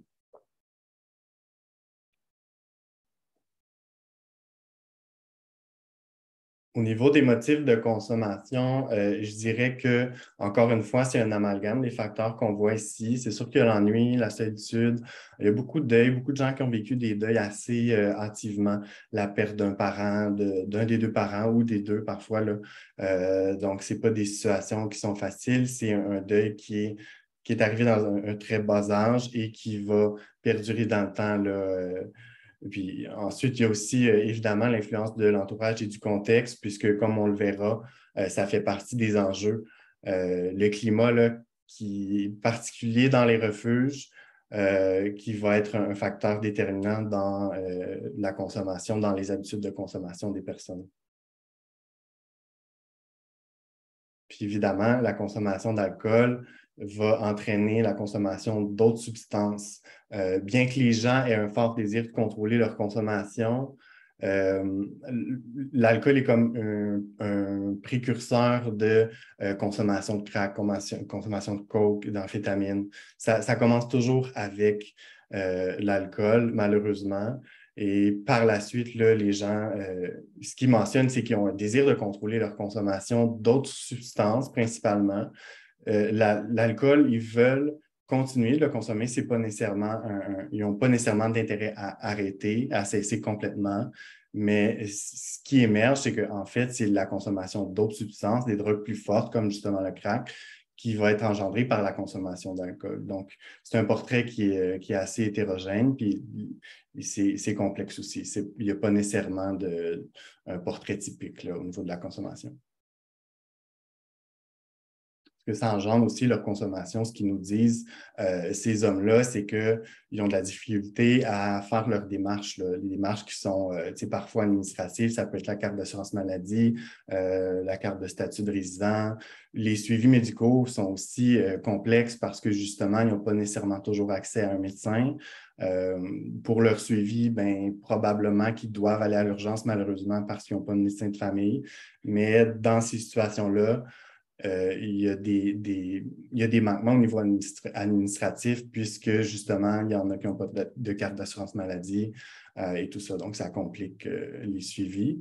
Au niveau des motifs de consommation, euh, je dirais que, encore une fois, c'est un amalgame des facteurs qu'on voit ici. C'est sûr qu'il y a l'ennui, la solitude. Il y a beaucoup de deuils, beaucoup de gens qui ont vécu des deuils assez euh, hâtivement, la perte d'un parent, d'un des deux parents ou des deux parfois. Là. Euh, donc, ce pas des situations qui sont faciles. C'est un deuil qui est, qui est arrivé dans un, un, très bas âge et qui va perdurer dans le temps. Là, euh, puis ensuite, il y a aussi euh, évidemment l'influence de l'entourage et du contexte, puisque comme on le verra, euh, ça fait partie des enjeux. Euh, le climat là, qui particulier dans les refuges, qui va être un facteur déterminant dans la consommation, dans les habitudes de consommation des personnes. Puis évidemment, la consommation d'alcool, va entraîner la consommation d'autres substances. Euh, bien que les gens aient un fort désir de contrôler leur consommation, euh, l'alcool est comme un, précurseur de euh, consommation de crack, consommation, de coke, d'amphétamines. Ça, commence toujours avec l'alcool, malheureusement. Et par la suite, les gens, ce qu'ils mentionnent, c'est qu'ils ont un désir de contrôler leur consommation d'autres substances principalement, euh, l'alcool, ils veulent continuer de le consommer. ils n'ont pas nécessairement d'intérêt à arrêter, à cesser complètement. Mais ce qui émerge, c'est que fait, c'est la consommation d'autres substances, des drogues plus fortes, comme justement le crack, qui va être engendrée par la consommation d'alcool. Donc, c'est un portrait qui est, assez hétérogène, puis c'est complexe aussi. Il n'y a pas nécessairement de, un portrait typique au niveau de la consommation que ça engendre aussi leur consommation. Ce qu'ils nous disent, euh, ces hommes-là, c'est qu'ils ont de la difficulté à faire leurs démarches, les démarches qui sont euh, parfois administratives. Ça peut être la carte d'assurance maladie, euh, la carte de statut de résident. Les suivis médicaux sont aussi complexes parce que justement, ils n'ont pas nécessairement toujours accès à un médecin. pour leur suivi, ben, probablement qu'ils doivent aller à l'urgence malheureusement parce qu'ils n'ont pas de médecin de famille. Mais dans ces situations-là, euh, il, y a des, y des, manquements au niveau administratif, puisque justement, il y en a qui n'ont pas de, carte d'assurance maladie euh, et tout ça. Donc, ça complique euh, les suivis.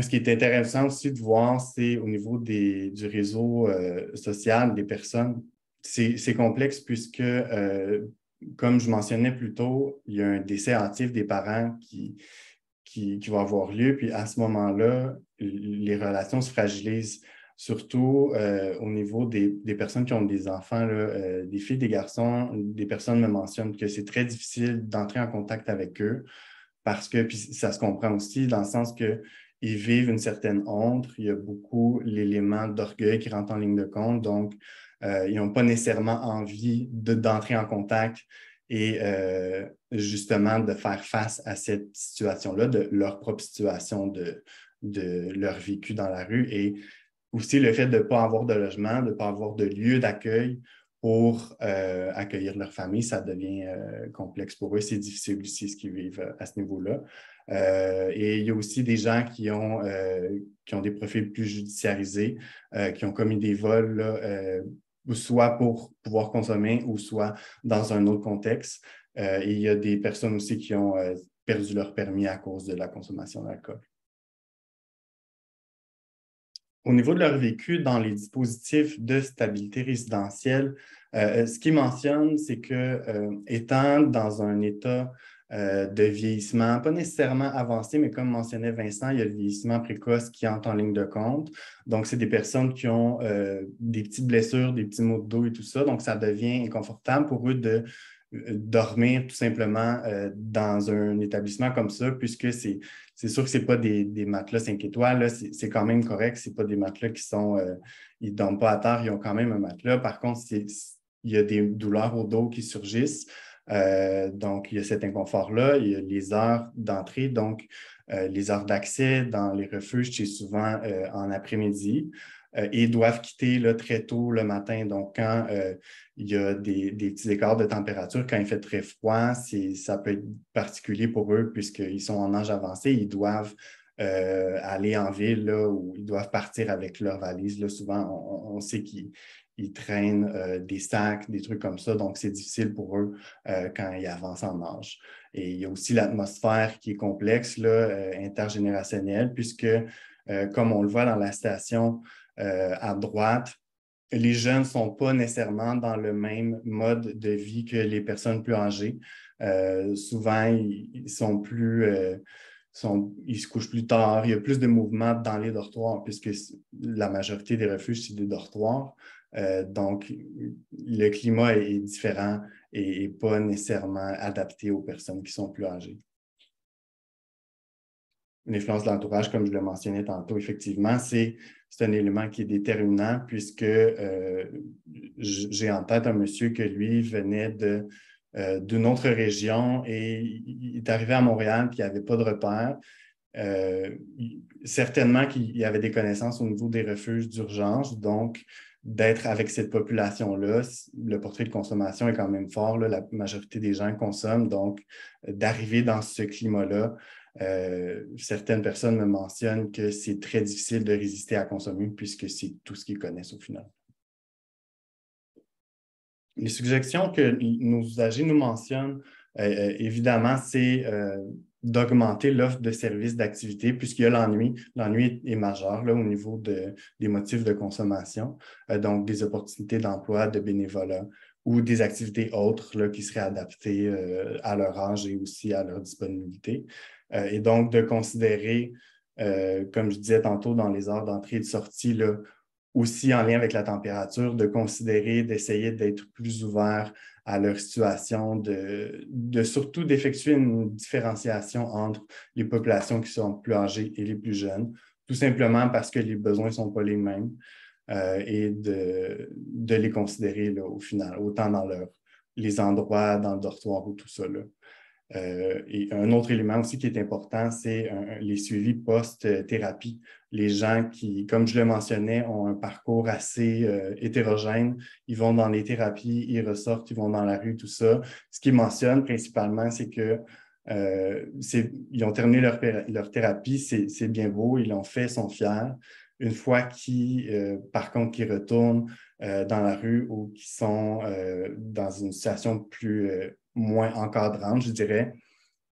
Ce qui est intéressant aussi de voir, c'est au niveau du réseau social des personnes, c'est complexe puisque, comme je mentionnais plus tôt, il y a un décès actif des parents qui, qui, qui va avoir lieu. Puis à ce moment-là, les relations se fragilisent surtout euh, au niveau des, personnes qui ont des enfants, euh, des filles, des garçons, des personnes me mentionnent que c'est très difficile d'entrer en contact avec eux parce que, ça se comprend aussi dans le sens que ils vivent une certaine honte, il y a beaucoup l'élément d'orgueil qui rentre en ligne de compte, donc euh, ils n'ont pas nécessairement envie d'entrer en contact et justement de faire face à cette situation-là, de leur propre situation, de, de leur vécu dans la rue. Et aussi le fait de ne pas avoir de logement, de ne pas avoir de lieu d'accueil pour euh, accueillir leur famille, ça devient euh, complexe pour eux. C'est difficile aussi ce qu'ils vivent euh, à ce niveau-là. et il y a aussi des gens qui ont, qui ont des profils plus judiciarisés, qui ont commis des vols, soit pour pouvoir consommer ou soit dans un autre contexte. et il y a des personnes aussi qui ont perdu leur permis à cause de la consommation d'alcool. Au niveau de leur vécu dans les dispositifs de stabilité résidentielle, euh, euh, ce qu'ils mentionnent, c'est que euh, étant dans un état de vieillissement, pas nécessairement avancé, mais comme mentionnait Vincent, il y a le vieillissement précoce qui entre en ligne de compte. Donc, c'est des personnes qui ont des petites blessures, des petits maux de dos et tout ça. Donc, ça devient inconfortable pour eux de dormir tout simplement euh, dans un établissement comme ça, puisque c'est, sûr que ce n'est pas des, matelas 5 étoiles, c'est, quand même correct, ce pas des matelas qui sont, euh, ils ne dorment pas à terre, ils ont quand même un matelas. Par contre, il y a des douleurs au dos qui surgissent, euh, donc il y a cet inconfort-là, il y a les heures d'entrée, donc les heures d'accès dans les refuges, c'est souvent en après-midi. Euh, ils doivent quitter très tôt le matin. Donc, quand euh, il y a des, petits écarts de température, quand il fait très froid, ça peut être particulier pour eux puisqu'ils sont en âge avancé, ils doivent euh, aller en ville là, ou ils doivent partir avec leur valise. souvent, on, sait qu'ils traînent des sacs, des trucs comme ça. Donc, c'est difficile pour eux quand ils avancent en âge. Et il y a aussi l'atmosphère qui est complexe, là, intergénérationnelle, puisque, comme on le voit dans la station, euh, à droite, les jeunes ne sont pas nécessairement dans le même mode de vie que les personnes plus âgées. Euh, souvent, ils sont plus... Euh, ils se couchent plus tard, il y a plus de mouvements dans les dortoirs, puisque la majorité des refuges, c'est des dortoirs. donc, le climat est, différent et, et pas nécessairement adapté aux personnes qui sont plus âgées. L'influence de l'entourage, comme je le mentionnais tantôt, effectivement, c'est c'est un élément qui est déterminant puisque euh, j'ai en tête un monsieur que lui venait de euh, d'une autre région et il est arrivé à Montréal puis il avait pas de repères. Euh, certainement qu'il y avait des connaissances au niveau des refuges d'urgence, donc d'être avec cette population-là, le portrait de consommation est quand même fort, la majorité des gens consomment, donc d'arriver dans ce climat-là, euh, certaines personnes me mentionnent que c'est très difficile de résister à consommer puisque c'est tout ce qu'ils connaissent au final. Les suggestions que nos usagers nous mentionnent, euh, euh, évidemment, c'est d'augmenter l'offre de services d'activité puisqu'il y a l'ennui. L'ennui est, majeur au niveau des motifs de consommation, donc des opportunités d'emploi, de bénévolat ou des activités autres qui seraient adaptées à leur âge et aussi à leur disponibilité. Euh, et donc, de considérer, euh, comme je disais tantôt, dans les heures d'entrée et de sortie, aussi en lien avec la température, de considérer, d'essayer d'être plus ouvert à leur situation, de, surtout d'effectuer une différenciation entre les populations qui sont plus âgées et les plus jeunes, tout simplement parce que les besoins ne sont pas les mêmes euh, et de, les considérer au final, autant dans les endroits, dans le dortoir ou tout ça. Euh, et un autre élément aussi qui est important, c'est les suivis post-thérapie. Les gens qui, comme je le mentionnais, ont un parcours assez euh, hétérogène. Ils vont dans les thérapies, ils ressortent, ils vont dans la rue, tout ça. Ce qu'ils mentionnent principalement, c'est que euh, ils ont terminé leur, leur thérapie, c'est bien beau, ils l'ont fait, ils sont fiers. Une fois qu'ils, par contre, qu'ils retournent dans la rue ou qu'ils sont dans une situation plus moins encadrante, je dirais,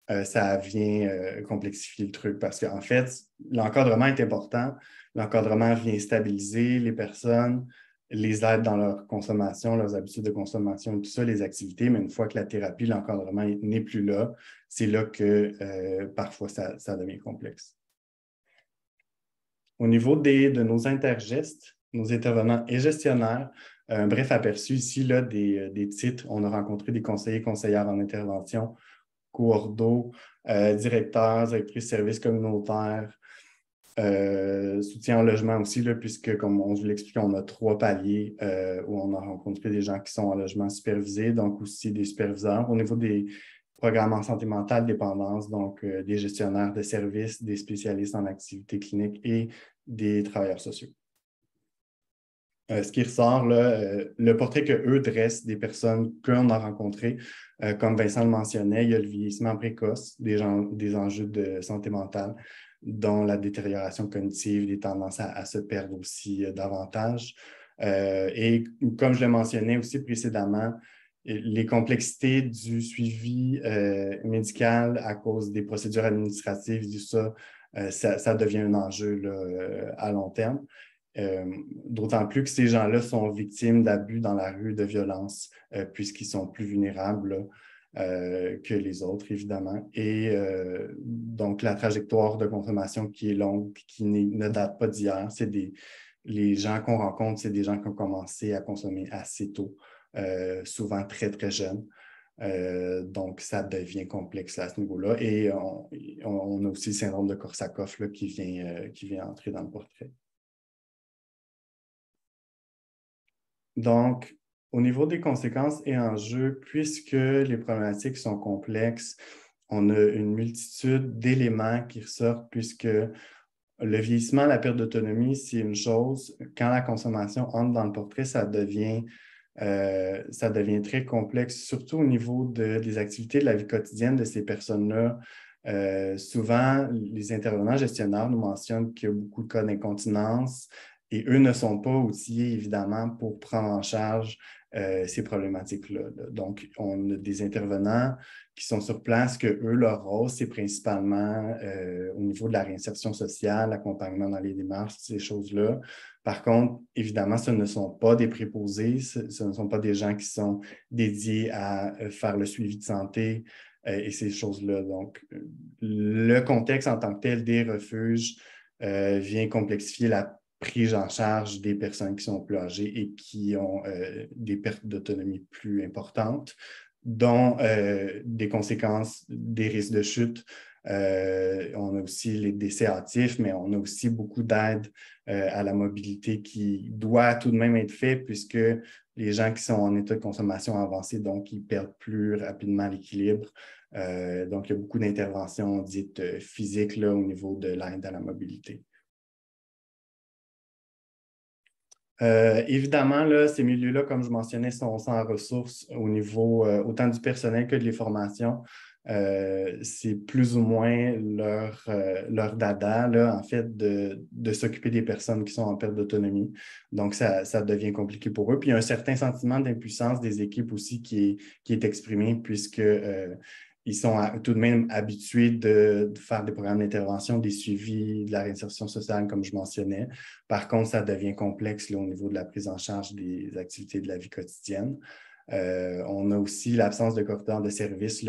euh, ça vient euh, complexifier le truc parce qu'en fait, l'encadrement est important. L'encadrement vient stabiliser les personnes, les aides dans leur consommation, leurs habitudes de consommation, tout ça, les activités. Mais une fois que la thérapie, l'encadrement n'est plus là, c'est là que euh, parfois ça, devient complexe. Au niveau de nos intergestes, nos intervenants et gestionnaires, un bref aperçu ici là, euh, des, titres. On a rencontré des conseillers, conseillères en intervention, cours d'eau, euh, directeurs, directrices services communautaires, euh, soutien en logement aussi, puisque comme on vous l'explique, on a trois paliers où on a rencontré des gens qui sont en logement supervisé, donc aussi des superviseurs. Au niveau des programmes en santé mentale, dépendance, donc des gestionnaires de services, des spécialistes en activité clinique et des travailleurs sociaux. Euh, ce qui ressort, euh, le portrait qu'eux dressent des personnes qu'on a rencontrées, euh, comme Vincent le mentionnait, il y a le vieillissement précoce, des, gens, des enjeux de santé mentale, dont la détérioration cognitive, des tendances à, se perdre aussi davantage. et comme je le mentionnais aussi précédemment, les complexités du suivi médical à cause des procédures administratives, tout ça, ça, devient un enjeu à long terme. Euh, d'autant plus que ces gens-là sont victimes d'abus dans la rue, de violences, euh, puisqu'ils sont plus vulnérables. Euh, que les autres, évidemment. Et donc, la trajectoire de consommation qui est longue, qui ne date pas d'hier, c'est des les gens qu'on rencontre, c'est des gens qui ont commencé à consommer assez tôt, souvent très, très jeunes. donc, ça devient complexe à ce niveau-là. Et on, a aussi le syndrome de Korsakoff qui, vient, qui vient entrer dans le portrait. Donc, au niveau des conséquences et enjeux, puisque les problématiques sont complexes, on a une multitude d'éléments qui ressortent puisque le vieillissement, la perte d'autonomie, c'est une chose. Quand la consommation entre dans le portrait, ça devient, euh, très complexe, surtout au niveau des activités de la vie quotidienne de ces personnes-là. Euh, souvent, les intervenants gestionnaires nous mentionnent qu'il y a beaucoup de cas d'incontinence, et eux ne sont pas outillés, évidemment, pour prendre en charge euh, ces problématiques-là. Donc, on a des intervenants qui sont sur place, que eux, leur rôle, c'est principalement euh, au niveau de la réinsertion sociale, l'accompagnement dans les démarches, ces choses-là. Par contre, évidemment, ce ne sont pas des préposés, ce, ne sont pas des gens qui sont dédiés à euh, faire le suivi de santé et ces choses-là. Donc, le contexte en tant que tel des refuges vient complexifier la prise en charge des personnes qui sont plus âgées et qui ont euh, des pertes d'autonomie plus importantes, dont euh, des conséquences des risques de chute. Euh, on a aussi les décès hâtifs, mais on a aussi beaucoup d'aide à la mobilité qui doit tout de même être faite puisque les gens qui sont en état de consommation avancée, donc ils perdent plus rapidement l'équilibre. donc, il y a beaucoup d'interventions dites physiques au niveau de l'aide à la mobilité. Euh, évidemment, là, ces milieux-là, comme je mentionnais, sont sans ressources au niveau euh, autant du personnel que des formations. Euh, c'est plus ou moins leur, leur dada, là, en fait, de, s'occuper des personnes qui sont en perte d'autonomie. Donc, ça, devient compliqué pour eux. Puis, il y a un certain sentiment d'impuissance des équipes aussi qui qui est exprimé, puisque ils sont tout de même habitués de, faire des programmes d'intervention, des suivis de la réinsertion sociale, comme je mentionnais. Par contre, ça devient complexe au niveau de la prise en charge des activités de la vie quotidienne. Euh, on a aussi l'absence de coordonnateurs de services,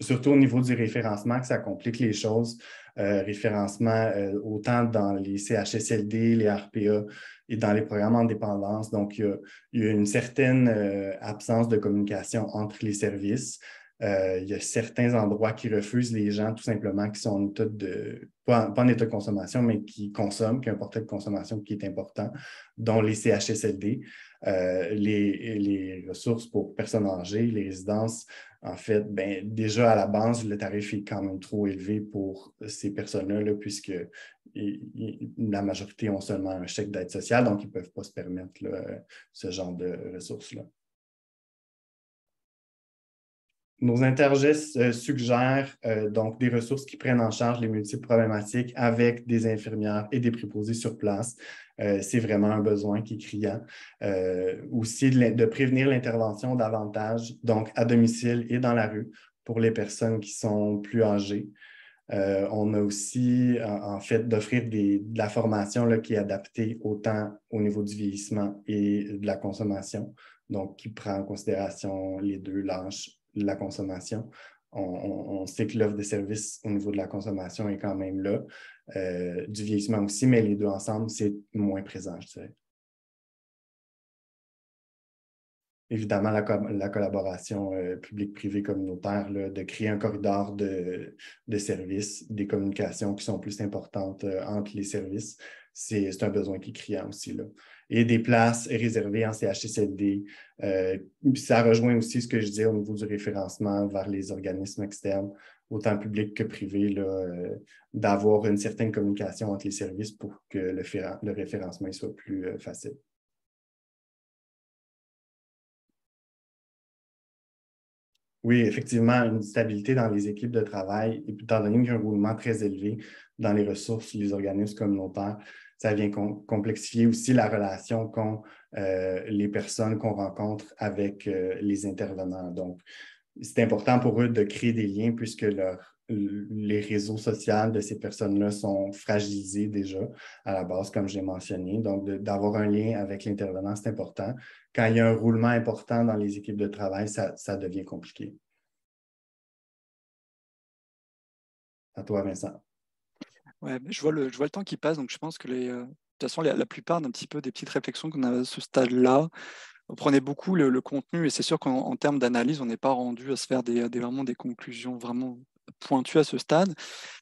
surtout au niveau du référencement, que ça complique les choses. Euh, référencement euh, autant dans les CHSLD, les RPA et dans les programmes en dépendance. Donc, il y a une certaine absence de communication entre les services. Euh, il y a certains endroits qui refusent les gens tout simplement qui sont en état de, pas en, état de consommation, mais qui consomment, qui ont un portrait de consommation qui est important, dont les CHSLD, euh, les, ressources pour personnes âgées, les résidences. En fait, ben, déjà à la base, le tarif est quand même trop élevé pour ces personnes-là, puisque la majorité ont seulement un chèque d'aide sociale, donc ils ne peuvent pas se permettre ce genre de ressources-là. Nos intergestes euh, suggèrent euh, donc des ressources qui prennent en charge les multiples problématiques avec des infirmières et des préposés sur place. Euh, c'est vraiment un besoin qui est criant. aussi, de, prévenir l'intervention davantage, donc à domicile et dans la rue pour les personnes qui sont plus âgées. on a aussi, en, fait, d'offrir de la formation là, qui est adaptée autant au niveau du vieillissement et de la consommation, donc qui prend en considération les deux, lâches la consommation. On, sait que l'offre de services au niveau de la consommation est quand même là, euh, du vieillissement aussi, mais les deux ensemble, c'est moins présent, je dirais. évidemment la, collaboration euh, publique-privée communautaire, de créer un corridor de, services, des communications qui sont plus importantes euh, entre les services, c'est un besoin qui est aussi. Là et des places réservées en CHCCD. Euh, ça rejoint aussi ce que je dis au niveau du référencement vers les organismes externes, autant publics que privés, euh, d'avoir une certaine communication entre les services pour que le, référencement soit plus euh, facile. Oui, effectivement, une stabilité dans les équipes de travail, et étant donné qu'il y un roulement très élevé dans les ressources, les organismes communautaires, ça vient complexifier aussi la relation qu'ont euh, les personnes qu'on rencontre avec euh, les intervenants. Donc, c'est important pour eux de créer des liens puisque leur, les réseaux sociaux de ces personnes-là sont fragilisés déjà à la base, comme j'ai mentionné. Donc, d'avoir un lien avec l'intervenant, c'est important. Quand il y a un roulement important dans les équipes de travail, ça devient compliqué. À toi, Vincent je vois, le, je vois le temps qui passe, donc je pense que euh, de toute façon, la, plupart d'un petit peu des petites réflexions qu'on a à ce stade-là, on prenait beaucoup le, contenu et c'est sûr qu'en termes d'analyse, on n'est pas rendu à se faire des, vraiment des conclusions vraiment pointu à ce stade.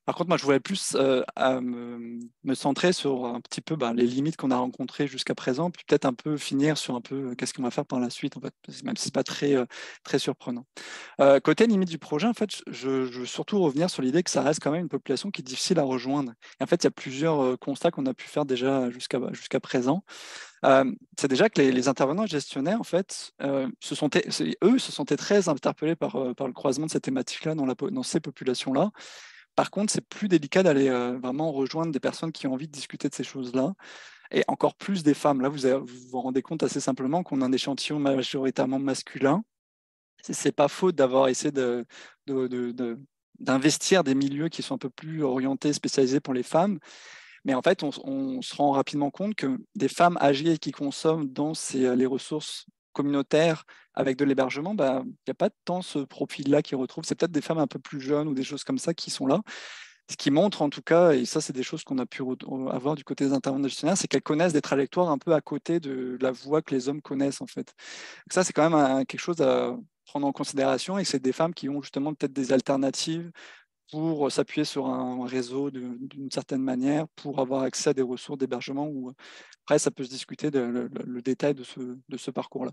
Par contre, moi, je voulais plus euh, me, centrer sur un petit peu bah, les limites qu'on a rencontrées jusqu'à présent, puis peut-être un peu finir sur un peu euh, qu'est-ce qu'on va faire par la suite, même si c'est pas très, euh, très surprenant. côté limite du projet, en fait, je, veux surtout revenir sur l'idée que ça reste quand même une population qui est difficile à rejoindre. en fait, il y a plusieurs constats qu'on a pu faire déjà jusqu'à bah, jusqu'à présent. Euh, c'est déjà que les, intervenants gestionnaires, en fait, euh, se sont eux se sentaient très interpellés par, euh, le croisement de ces thématiques là dans, ces populations-là. Par contre, c'est plus délicat d'aller vraiment rejoindre des personnes qui ont envie de discuter de ces choses-là, et encore plus des femmes. Là, vous vous, rendez compte assez simplement qu'on a un échantillon majoritairement masculin. C'est pas faute d'avoir essayé d'investir des milieux qui sont un peu plus orientés, spécialisés pour les femmes. Mais en fait, on, se rend rapidement compte que des femmes âgées qui consomment dans ces, euh, les ressources communautaires avec de l'hébergement, bah, il y n'y a pas tant ce profil-là qui retrouve. C'est peut-être des femmes un peu plus jeunes ou des choses comme ça qui sont là. Ce qui montre en tout cas, et ça c'est des choses qu'on a pu avoir du côté des intervenants gestionnaires, c'est qu'elles connaissent des trajectoires un peu à côté de la voie que les hommes connaissent en fait. ça c'est quand même quelque chose à prendre en considération et c'est des femmes qui ont justement peut-être des alternatives pour euh, s'appuyer sur un réseau d'une certaine manière pour avoir accès à des ressources d'hébergement où euh, après ça peut se discuter le, détail de ce, de ce parcours-là.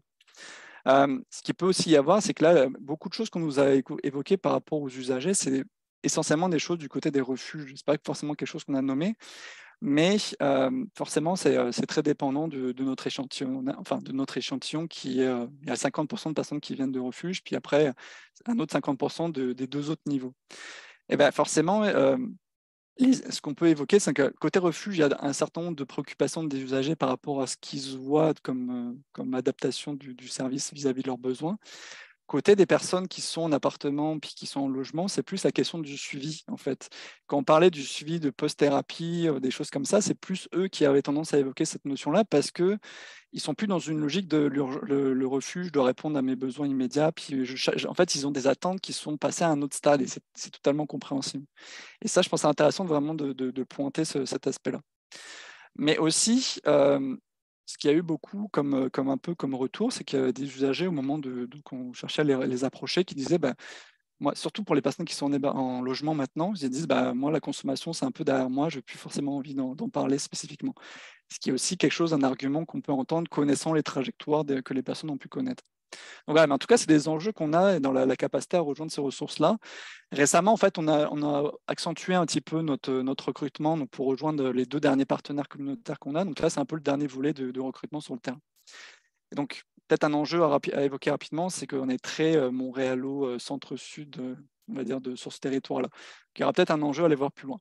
Euh, ce qui peut aussi y avoir, c'est que là, beaucoup de choses qu'on nous a évoquées par rapport aux usagers, c'est essentiellement des choses du côté des refuges. Ce n'est pas forcément quelque chose qu'on a nommé, mais forcément, c'est très dépendant de, notre échantillon, enfin, de notre échantillon qui est il y a 50% de personnes qui viennent de refuges, puis après, un autre 50% des deux autres niveaux. Eh ben, forcément, euh, ce qu'on peut évoquer, c'est que côté refuge, il y a un certain nombre de préoccupations des usagers par rapport à ce qu'ils voient comme, euh, adaptation du, service vis à -vis de leurs besoins. Côté des personnes qui sont en appartement puis qui sont en logement, c'est plus la question du suivi en fait. Quand on parlait du suivi de post-thérapie, euh, des choses comme ça, c'est plus eux qui avaient tendance à évoquer cette notion-là parce que ils sont plus dans une logique de le, refuge de répondre à mes besoins immédiats. Puis en fait, ils ont des attentes qui sont passées à un autre stade et c'est totalement compréhensible. Et ça, je pense, c'est intéressant vraiment de, pointer cet aspect-là. Mais aussi, euh, ce qu'il y a eu beaucoup comme, un peu comme retour, c'est qu'il y avait des usagers au moment où on cherchait à les, approcher qui disaient bah, moi, surtout pour les personnes qui sont en, bah, en logement maintenant, ils disent bah, moi la consommation c'est un peu derrière moi, je n'ai plus forcément envie d'en parler spécifiquement. Ce qui est aussi quelque chose, un argument qu'on peut entendre connaissant les trajectoires que les personnes ont pu connaître. Donc en tout cas, c'est des enjeux qu'on a dans la, capacité à rejoindre ces ressources-là. Récemment, en fait, on a, accentué un petit peu notre, recrutement pour rejoindre les deux derniers partenaires communautaires qu'on a. Donc là, c'est un peu le dernier volet de, recrutement sur le terrain. donc, peut-être un enjeu à, évoquer rapidement, c'est qu'on est très montréal euh, Montréalo euh, centre-sud, euh, on va dire, sur ce territoire-là. qui il y aura peut-être un enjeu à aller voir plus loin.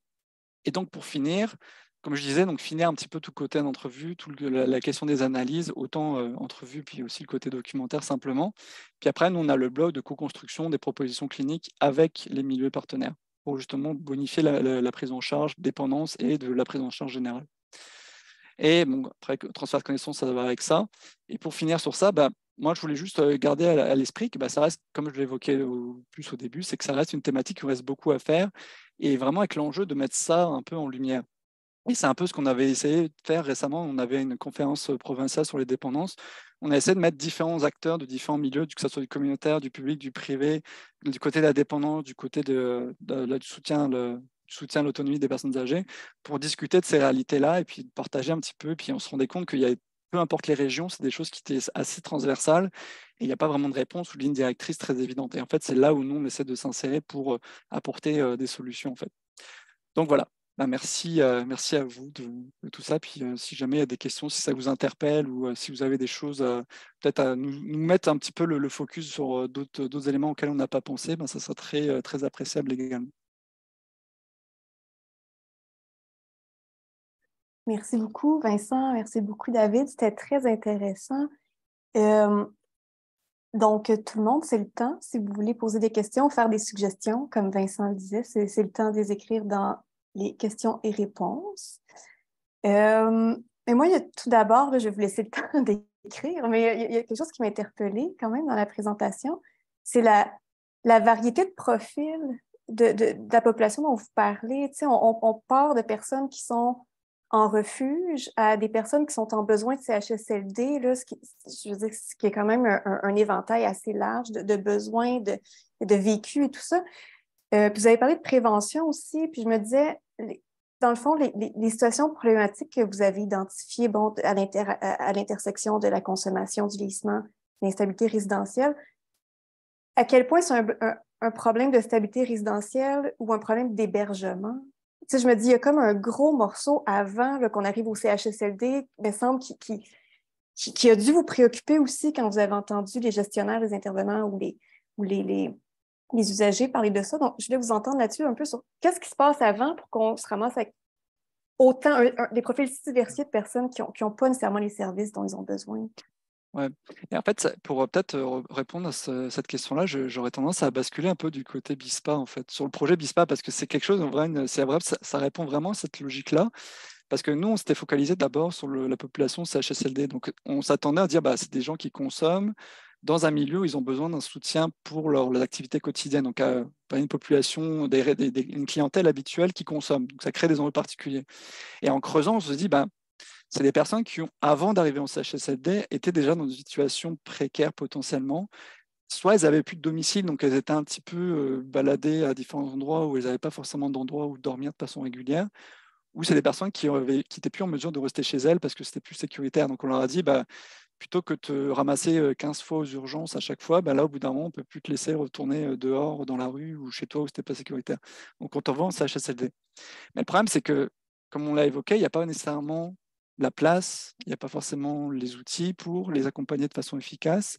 Et donc, pour finir, comme je disais, donc finir un petit peu tout côté d'entrevue, tout la, question des analyses, autant euh, entrevue, puis aussi le côté documentaire simplement. Puis après, nous, on a le blog de co-construction des propositions cliniques avec les milieux partenaires pour justement bonifier la, prise en charge dépendance et de la prise en charge générale. Et bon, après, transfert de connaissances, ça va avec ça. Et pour finir sur ça, bah, moi, je voulais juste euh, garder à l'esprit que bah, ça reste, comme je l'évoquais au, plus au début, c'est que ça reste une thématique qui reste beaucoup à faire et vraiment avec l'enjeu de mettre ça un peu en lumière. Et c'est un peu ce qu'on avait essayé de faire récemment. On avait une conférence provinciale sur les dépendances. On a essayé de mettre différents acteurs de différents milieux, que ce soit du communautaire, du public, du privé, du côté de la dépendance, du côté de, du soutien, le, soutien à l'autonomie des personnes âgées, pour discuter de ces réalités-là et puis partager un petit peu. Puis on se rendait compte qu'il y a peu importe les régions, c'est des choses qui étaient assez transversales et il n'y a pas vraiment de réponse ou de ligne directrice très évidente. Et en fait, c'est là où nous, on essaie de s'insérer pour euh, apporter euh, des solutions. En fait. Donc voilà, bah, merci, euh, merci à vous de, tout ça. Puis euh, si jamais il y a des questions, si ça vous interpelle ou euh, si vous avez des choses peut-être à nous, mettre un petit peu le, focus sur d'autres éléments auxquels on n'a pas pensé, ben, ça sera très, très appréciable également. Merci beaucoup, Vincent. Merci beaucoup, David. C'était très intéressant. donc, tout le monde, c'est le temps. Si vous voulez poser des questions, faire des suggestions, comme Vincent le disait, c'est le temps de les écrire dans les questions et réponses. Euh, mais moi, tout d'abord, je vais vous laisser le <laughs> temps d'écrire, mais il y a quelque chose qui m'a interpellée quand même dans la présentation, c'est la, variété de profils de, la population dont vous parlez. Tu sais, on, part de personnes qui sont en refuge à des personnes qui sont en besoin de CHSLD, là, ce, qui, je veux dire, ce qui est quand même un, éventail assez large de, de besoins, de, vécu et tout ça. Euh, vous avez parlé de prévention aussi, puis je me disais, dans le fond, les, situations problématiques que vous avez identifiées bon, à, l'intersection de la consommation, du vieillissement, l'instabilité résidentielle, à quel point c'est un, problème de stabilité résidentielle ou un problème d'hébergement? Tu je me dis, il y a comme un gros morceau avant qu'on arrive au CHSLD, il me semble, qui, qui, a dû vous préoccuper aussi quand vous avez entendu les gestionnaires, les intervenants ou les, ou les les usagers parlent de ça. Donc, je voulais vous entendre là-dessus un peu sur qu'est-ce qui se passe avant pour qu'on se ramasse avec autant des profils diversifiés de personnes qui n'ont qui ont pas nécessairement les services dont ils ont besoin. Ouais. Et en fait, pour euh, peut-être euh, répondre à cette question-là, j'aurais tendance à basculer un peu du côté BISPA, en fait, sur le projet BISPA, parce que c'est quelque chose, en vrai, c'est vrai, ça, répond vraiment à cette logique-là. Parce que nous, on s'était focalisé d'abord sur la population CHSLD. Donc, on s'attendait à dire, bah, c'est des gens qui consomment, dans un milieu où ils ont besoin d'un soutien pour leurs, activités quotidiennes, donc euh, une population, une clientèle habituelle qui consomme. Donc ça crée des enjeux particuliers. Et en creusant, on se dit, bah, c'est des personnes qui, ont, avant d'arriver en CHSLD, étaient déjà dans une situation précaire potentiellement. Soit elles n'avaient plus de domicile, donc elles étaient un petit peu euh, baladées à différents endroits où elles n'avaient pas forcément d'endroit où dormir de façon régulière, ou c'est des personnes qui n'étaient plus en mesure de rester chez elles parce que c'était plus sécuritaire. Donc on leur a dit, bah, plutôt que de te ramasser 15 euh, fois aux urgences à chaque fois, bah là, au bout d'un moment, on ne peut plus te laisser retourner euh, dehors, dans la rue ou chez toi où c'était pas sécuritaire. Donc on t'envoie en CHSLD. Mais le problème, c'est que, comme on l'a évoqué, il n'y a pas nécessairement la place, il n'y a pas forcément les outils pour les accompagner de façon efficace.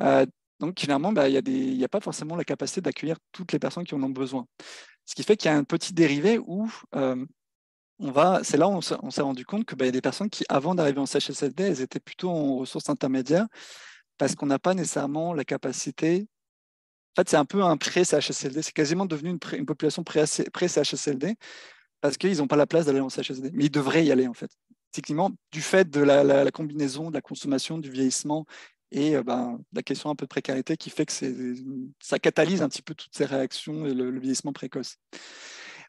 Euh, donc finalement, bah, il n'y a, a pas forcément la capacité d'accueillir toutes les personnes qui en ont besoin. Ce qui fait qu'il y a un petit dérivé où on va, c'est là où on s'est rendu compte qu'il bah, y a des personnes qui, avant d'arriver en CHSLD, elles étaient plutôt en ressources intermédiaires parce qu'on n'a pas nécessairement la capacité. En fait, c'est un peu un pré-CHSLD. C'est quasiment devenu une, population pré-CHSLD parce qu'ils n'ont pas la place d'aller en CHSLD. Mais ils devraient y aller, en fait. Techniquement, du fait de la, combinaison de la consommation, du vieillissement et euh, ben, la question un peu de précarité qui fait que ça catalyse un petit peu toutes ces réactions et le vieillissement précoce.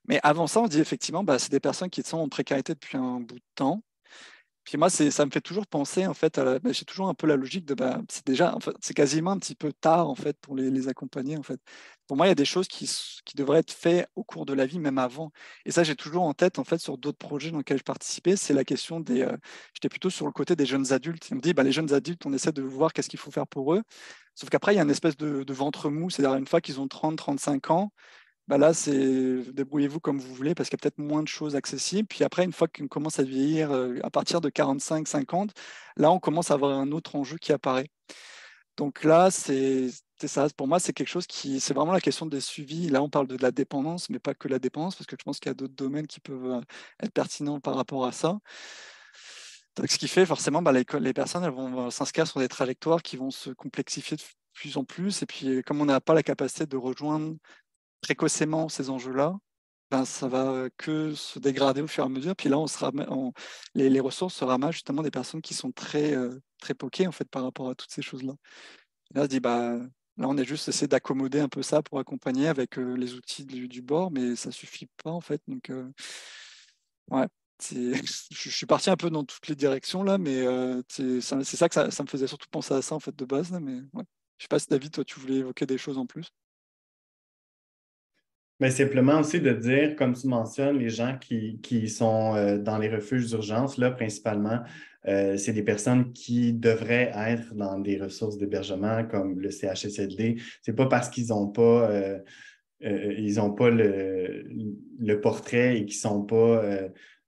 Mais avant ça, on dit effectivement, bah, c'est des personnes qui sont en précarité depuis un bout de temps. Puis moi, ça me fait toujours penser, en fait, bah, j'ai toujours un peu la logique de, bah, c'est déjà, c'est quasiment un petit peu tard, en fait, pour les, accompagner, en fait. Pour moi, il y a des choses qui, devraient être faites au cours de la vie, même avant. Et ça, j'ai toujours en tête, en fait, sur d'autres projets dans lesquels je participais, c'est la question des, euh, j'étais plutôt sur le côté des jeunes adultes. on me dit, les jeunes adultes, on essaie de voir qu'est-ce qu'il faut faire pour eux. Sauf qu'après, il y a une espèce de, de ventre mou, c'est-à-dire une fois qu'ils ont 30, 35 ans, bah, là, c'est débrouillez-vous comme vous voulez parce qu'il y a peut-être moins de choses accessibles. Puis après, une fois qu'on commence à vieillir euh, à partir de 45-50, là, on commence à avoir un autre enjeu qui apparaît. Donc là, c'est ça. Pour moi, c'est quelque chose qui, c'est vraiment la question des suivis. Là, on parle de la dépendance, mais pas que la dépendance, parce que je pense qu'il y a d'autres domaines qui peuvent euh, être pertinents par rapport à ça. Donc, ce qui fait forcément, bah, les, les, personnes elles vont s'inscrire sur des trajectoires qui vont se complexifier de plus en plus. Et puis, comme on n'a pas la capacité de rejoindre précocement ces enjeux-là, ben, ça va euh, que se dégrader au fur et à mesure. Puis là, on sera, les, ressources se ramassent justement des personnes qui sont très, euh, très poquées en fait par rapport à toutes ces choses-là. Là, on se dit, bah, là, on a juste essayé d'accommoder un peu ça pour accompagner avec euh, les outils du, bord, mais ça suffit pas en fait. Donc, ouais, <laughs> je, suis parti un peu dans toutes les directions là, mais c'est ça, que ça, me faisait surtout penser à ça en fait de base. Je mais je sais pas si David, toi, tu voulais évoquer des choses en plus. Mais simplement aussi de dire, comme tu mentionnes, les gens qui, qui sont euh, dans les refuges d'urgence, là, principalement, euh, c'est des personnes qui devraient être dans des ressources d'hébergement comme le CHSLD. Ce n'est pas parce qu'ils n'ont pas. Euh, ils ont pas le, portrait et qu'ils ne sont pas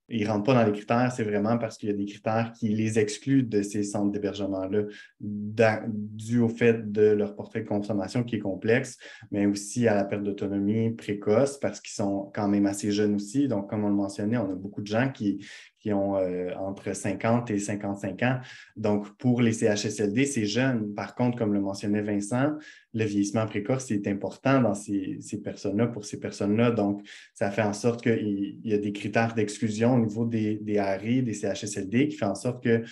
ils ne rentrent pas dans les critères, c'est vraiment parce qu'il y a des critères qui les excluent de ces centres d'hébergement-là, dû au fait de leur portrait de consommation qui est complexe, mais aussi à la perte d'autonomie précoce, parce qu'ils sont quand même assez jeunes aussi. Donc, comme on le mentionnait, on a beaucoup de gens qui, qui ont euh, entre 50 et 55 ans. Donc, pour les CHSLD, c'est jeune. Par contre, comme le mentionnait Vincent, le vieillissement précoce est important dans ces, ces personnes-là, pour ces personnes-là. Donc, ça fait en sorte qu'il y a des critères d'exclusion au niveau des, des ARI, des CHSLD, qui fait en sorte que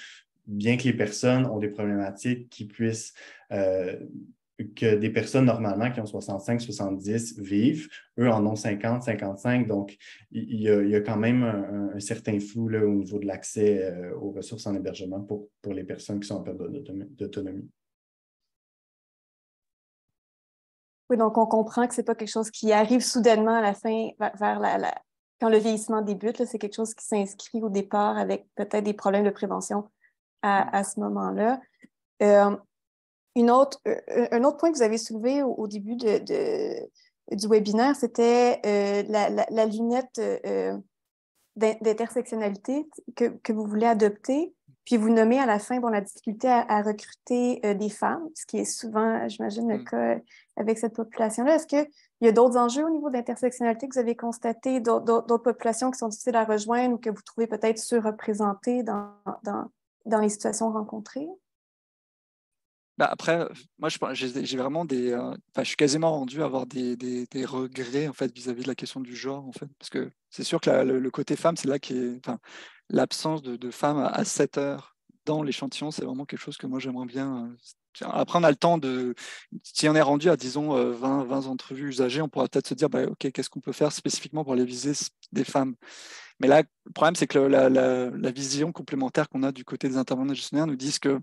bien que les personnes ont des problématiques qui puissent euh, que des personnes normalement qui ont 65, 70 vivent. Eux en ont 50, 55. Donc, il y, a, quand même un, certain flou au niveau de l'accès euh, aux ressources en hébergement pour, les personnes qui sont en perte d'autonomie. Oui, donc on comprend que ce n'est pas quelque chose qui arrive soudainement à la fin, vers la, quand le vieillissement débute, c'est quelque chose qui s'inscrit au départ avec peut-être des problèmes de prévention à, ce moment-là. Euh, euh, euh, un autre point que vous avez soulevé au, début du webinaire, c'était euh, la, lunette d'intersectionnalité que, vous voulez adopter. Puis vous nommez à la fin la difficulté à, recruter des femmes, ce qui est souvent, j'imagine, le mm. cas avec cette population-là. Est-ce qu'il y a d'autres enjeux au niveau de l'intersectionnalité que vous avez constaté, d'autres populations qui sont difficiles à rejoindre ou que vous trouvez peut-être surreprésentées dans les situations rencontrées? Bah, après, moi, j'ai vraiment des. Euh, je suis quasiment rendu à avoir des, des, regrets en fait vis-à-vis de la question du genre en fait, parce que c'est sûr que le, côté femme, c'est là qui est. l'absence de, femmes à, 7 heures dans l'échantillon, c'est vraiment quelque chose que moi j'aimerais bien. Euh, après, on a le temps de. Si on est rendu à disons 20, euh, 20 entrevues usagées, on pourra peut-être se dire, bah, ok, qu'est-ce qu'on peut faire spécifiquement pour les viser des femmes. Mais là, le problème, c'est que la, vision complémentaire qu'on a du côté des intervenants gestionnaires nous disent que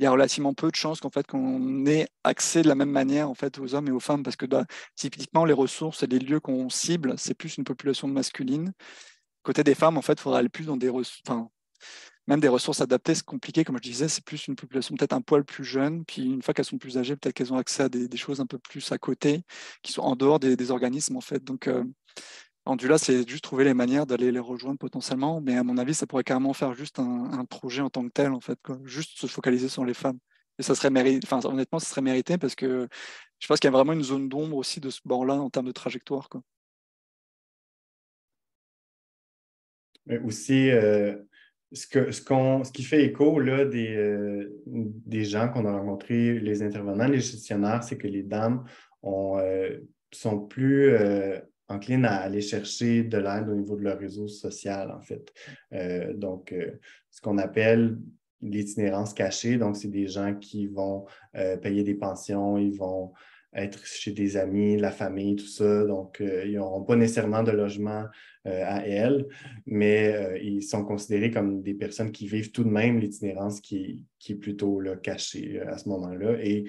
il y a relativement peu de chances qu'en fait qu'on ait accès de la même manière en fait aux hommes et aux femmes parce que bah, typiquement les ressources et les lieux qu'on cible c'est plus une population masculine côté des femmes en fait il faudra aller plus dans des ressources même des ressources adaptées c'est compliqué comme je disais c'est plus une population peut-être un poil plus jeune puis une fois qu'elles sont plus âgées peut-être qu'elles ont accès à des, choses un peu plus à côté qui sont en dehors des, organismes en fait donc euh, là, c'est juste trouver les manières d'aller les rejoindre potentiellement, mais à mon avis, ça pourrait carrément faire juste un, projet en tant que tel, en fait, juste se focaliser sur les femmes. Et ça serait mérité, enfin, honnêtement, ça serait mérité parce que je pense qu'il y a vraiment une zone d'ombre aussi de ce bord-là en termes de trajectoire. Quoi. aussi, euh, ce, que, ce, ce qui fait écho là, euh, des, gens qu'on a rencontrés, les intervenants, les gestionnaires, c'est que les dames ont, euh, sont plus encline à aller chercher de l'aide au niveau de leur réseau social, en fait. Euh, donc, euh, ce qu'on appelle l'itinérance cachée, donc c'est des gens qui vont euh, payer des pensions, ils vont être chez des amis, la famille, tout ça. Donc, ils n'auront pas nécessairement de logement à elles, mais ils sont considérés comme des personnes qui vivent tout de même l'itinérance qui, est plutôt cachée à ce moment-là. Et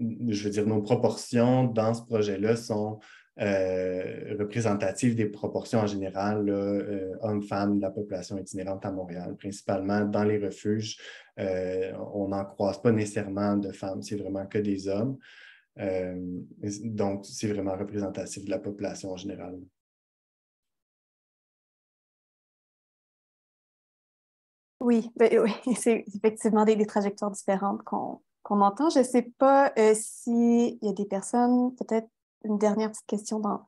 je veux dire, nos proportions dans ce projet-là sont euh, représentative des proportions en général, euh, hommes-femmes de la population itinérante à Montréal, principalement dans les refuges. Euh, on n'en croise pas nécessairement de femmes, c'est vraiment que des hommes. donc, c'est vraiment représentatif de la population en général. Oui, ben, oui <laughs> c'est effectivement des, trajectoires différentes qu'on entend. Je ne sais pas s'il y a des personnes peut-être une dernière petite question dans,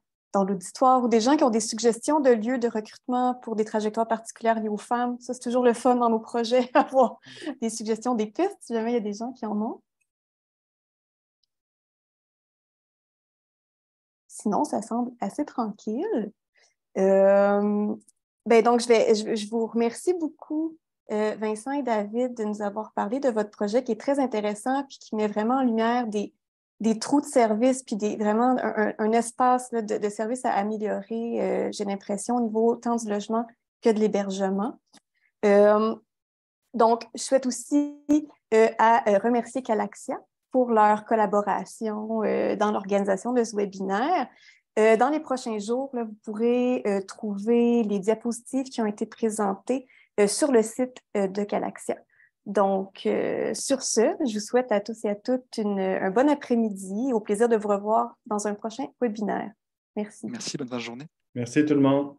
l'auditoire ou des gens qui ont des suggestions de lieux de recrutement pour des trajectoires particulières liées aux femmes. Ça, c'est toujours le fun dans nos projets, <laughs> avoir des suggestions, des pistes, si jamais il y a des gens qui en ont. Sinon, ça semble assez tranquille. Euh, ben donc, je, vais, vous remercie beaucoup, euh, Vincent et David, de nous avoir parlé de votre projet qui est très intéressant et qui met vraiment en lumière des, des trous de service, puis vraiment un, espace de, services service à améliorer, euh, j'ai l'impression, au niveau tant du logement que de l'hébergement. Euh, donc, je souhaite aussi euh, à, remercier Calaxia pour leur collaboration dans l'organisation de ce webinaire. dans les prochains jours, vous pourrez trouver les diapositives qui ont été présentées sur le site de Calaxia. Donc, euh, sur ce, je vous souhaite à tous et à toutes une, un bon après-midi. Au plaisir de vous revoir dans un prochain webinaire. Merci. Merci, bonne journée. Merci tout le monde.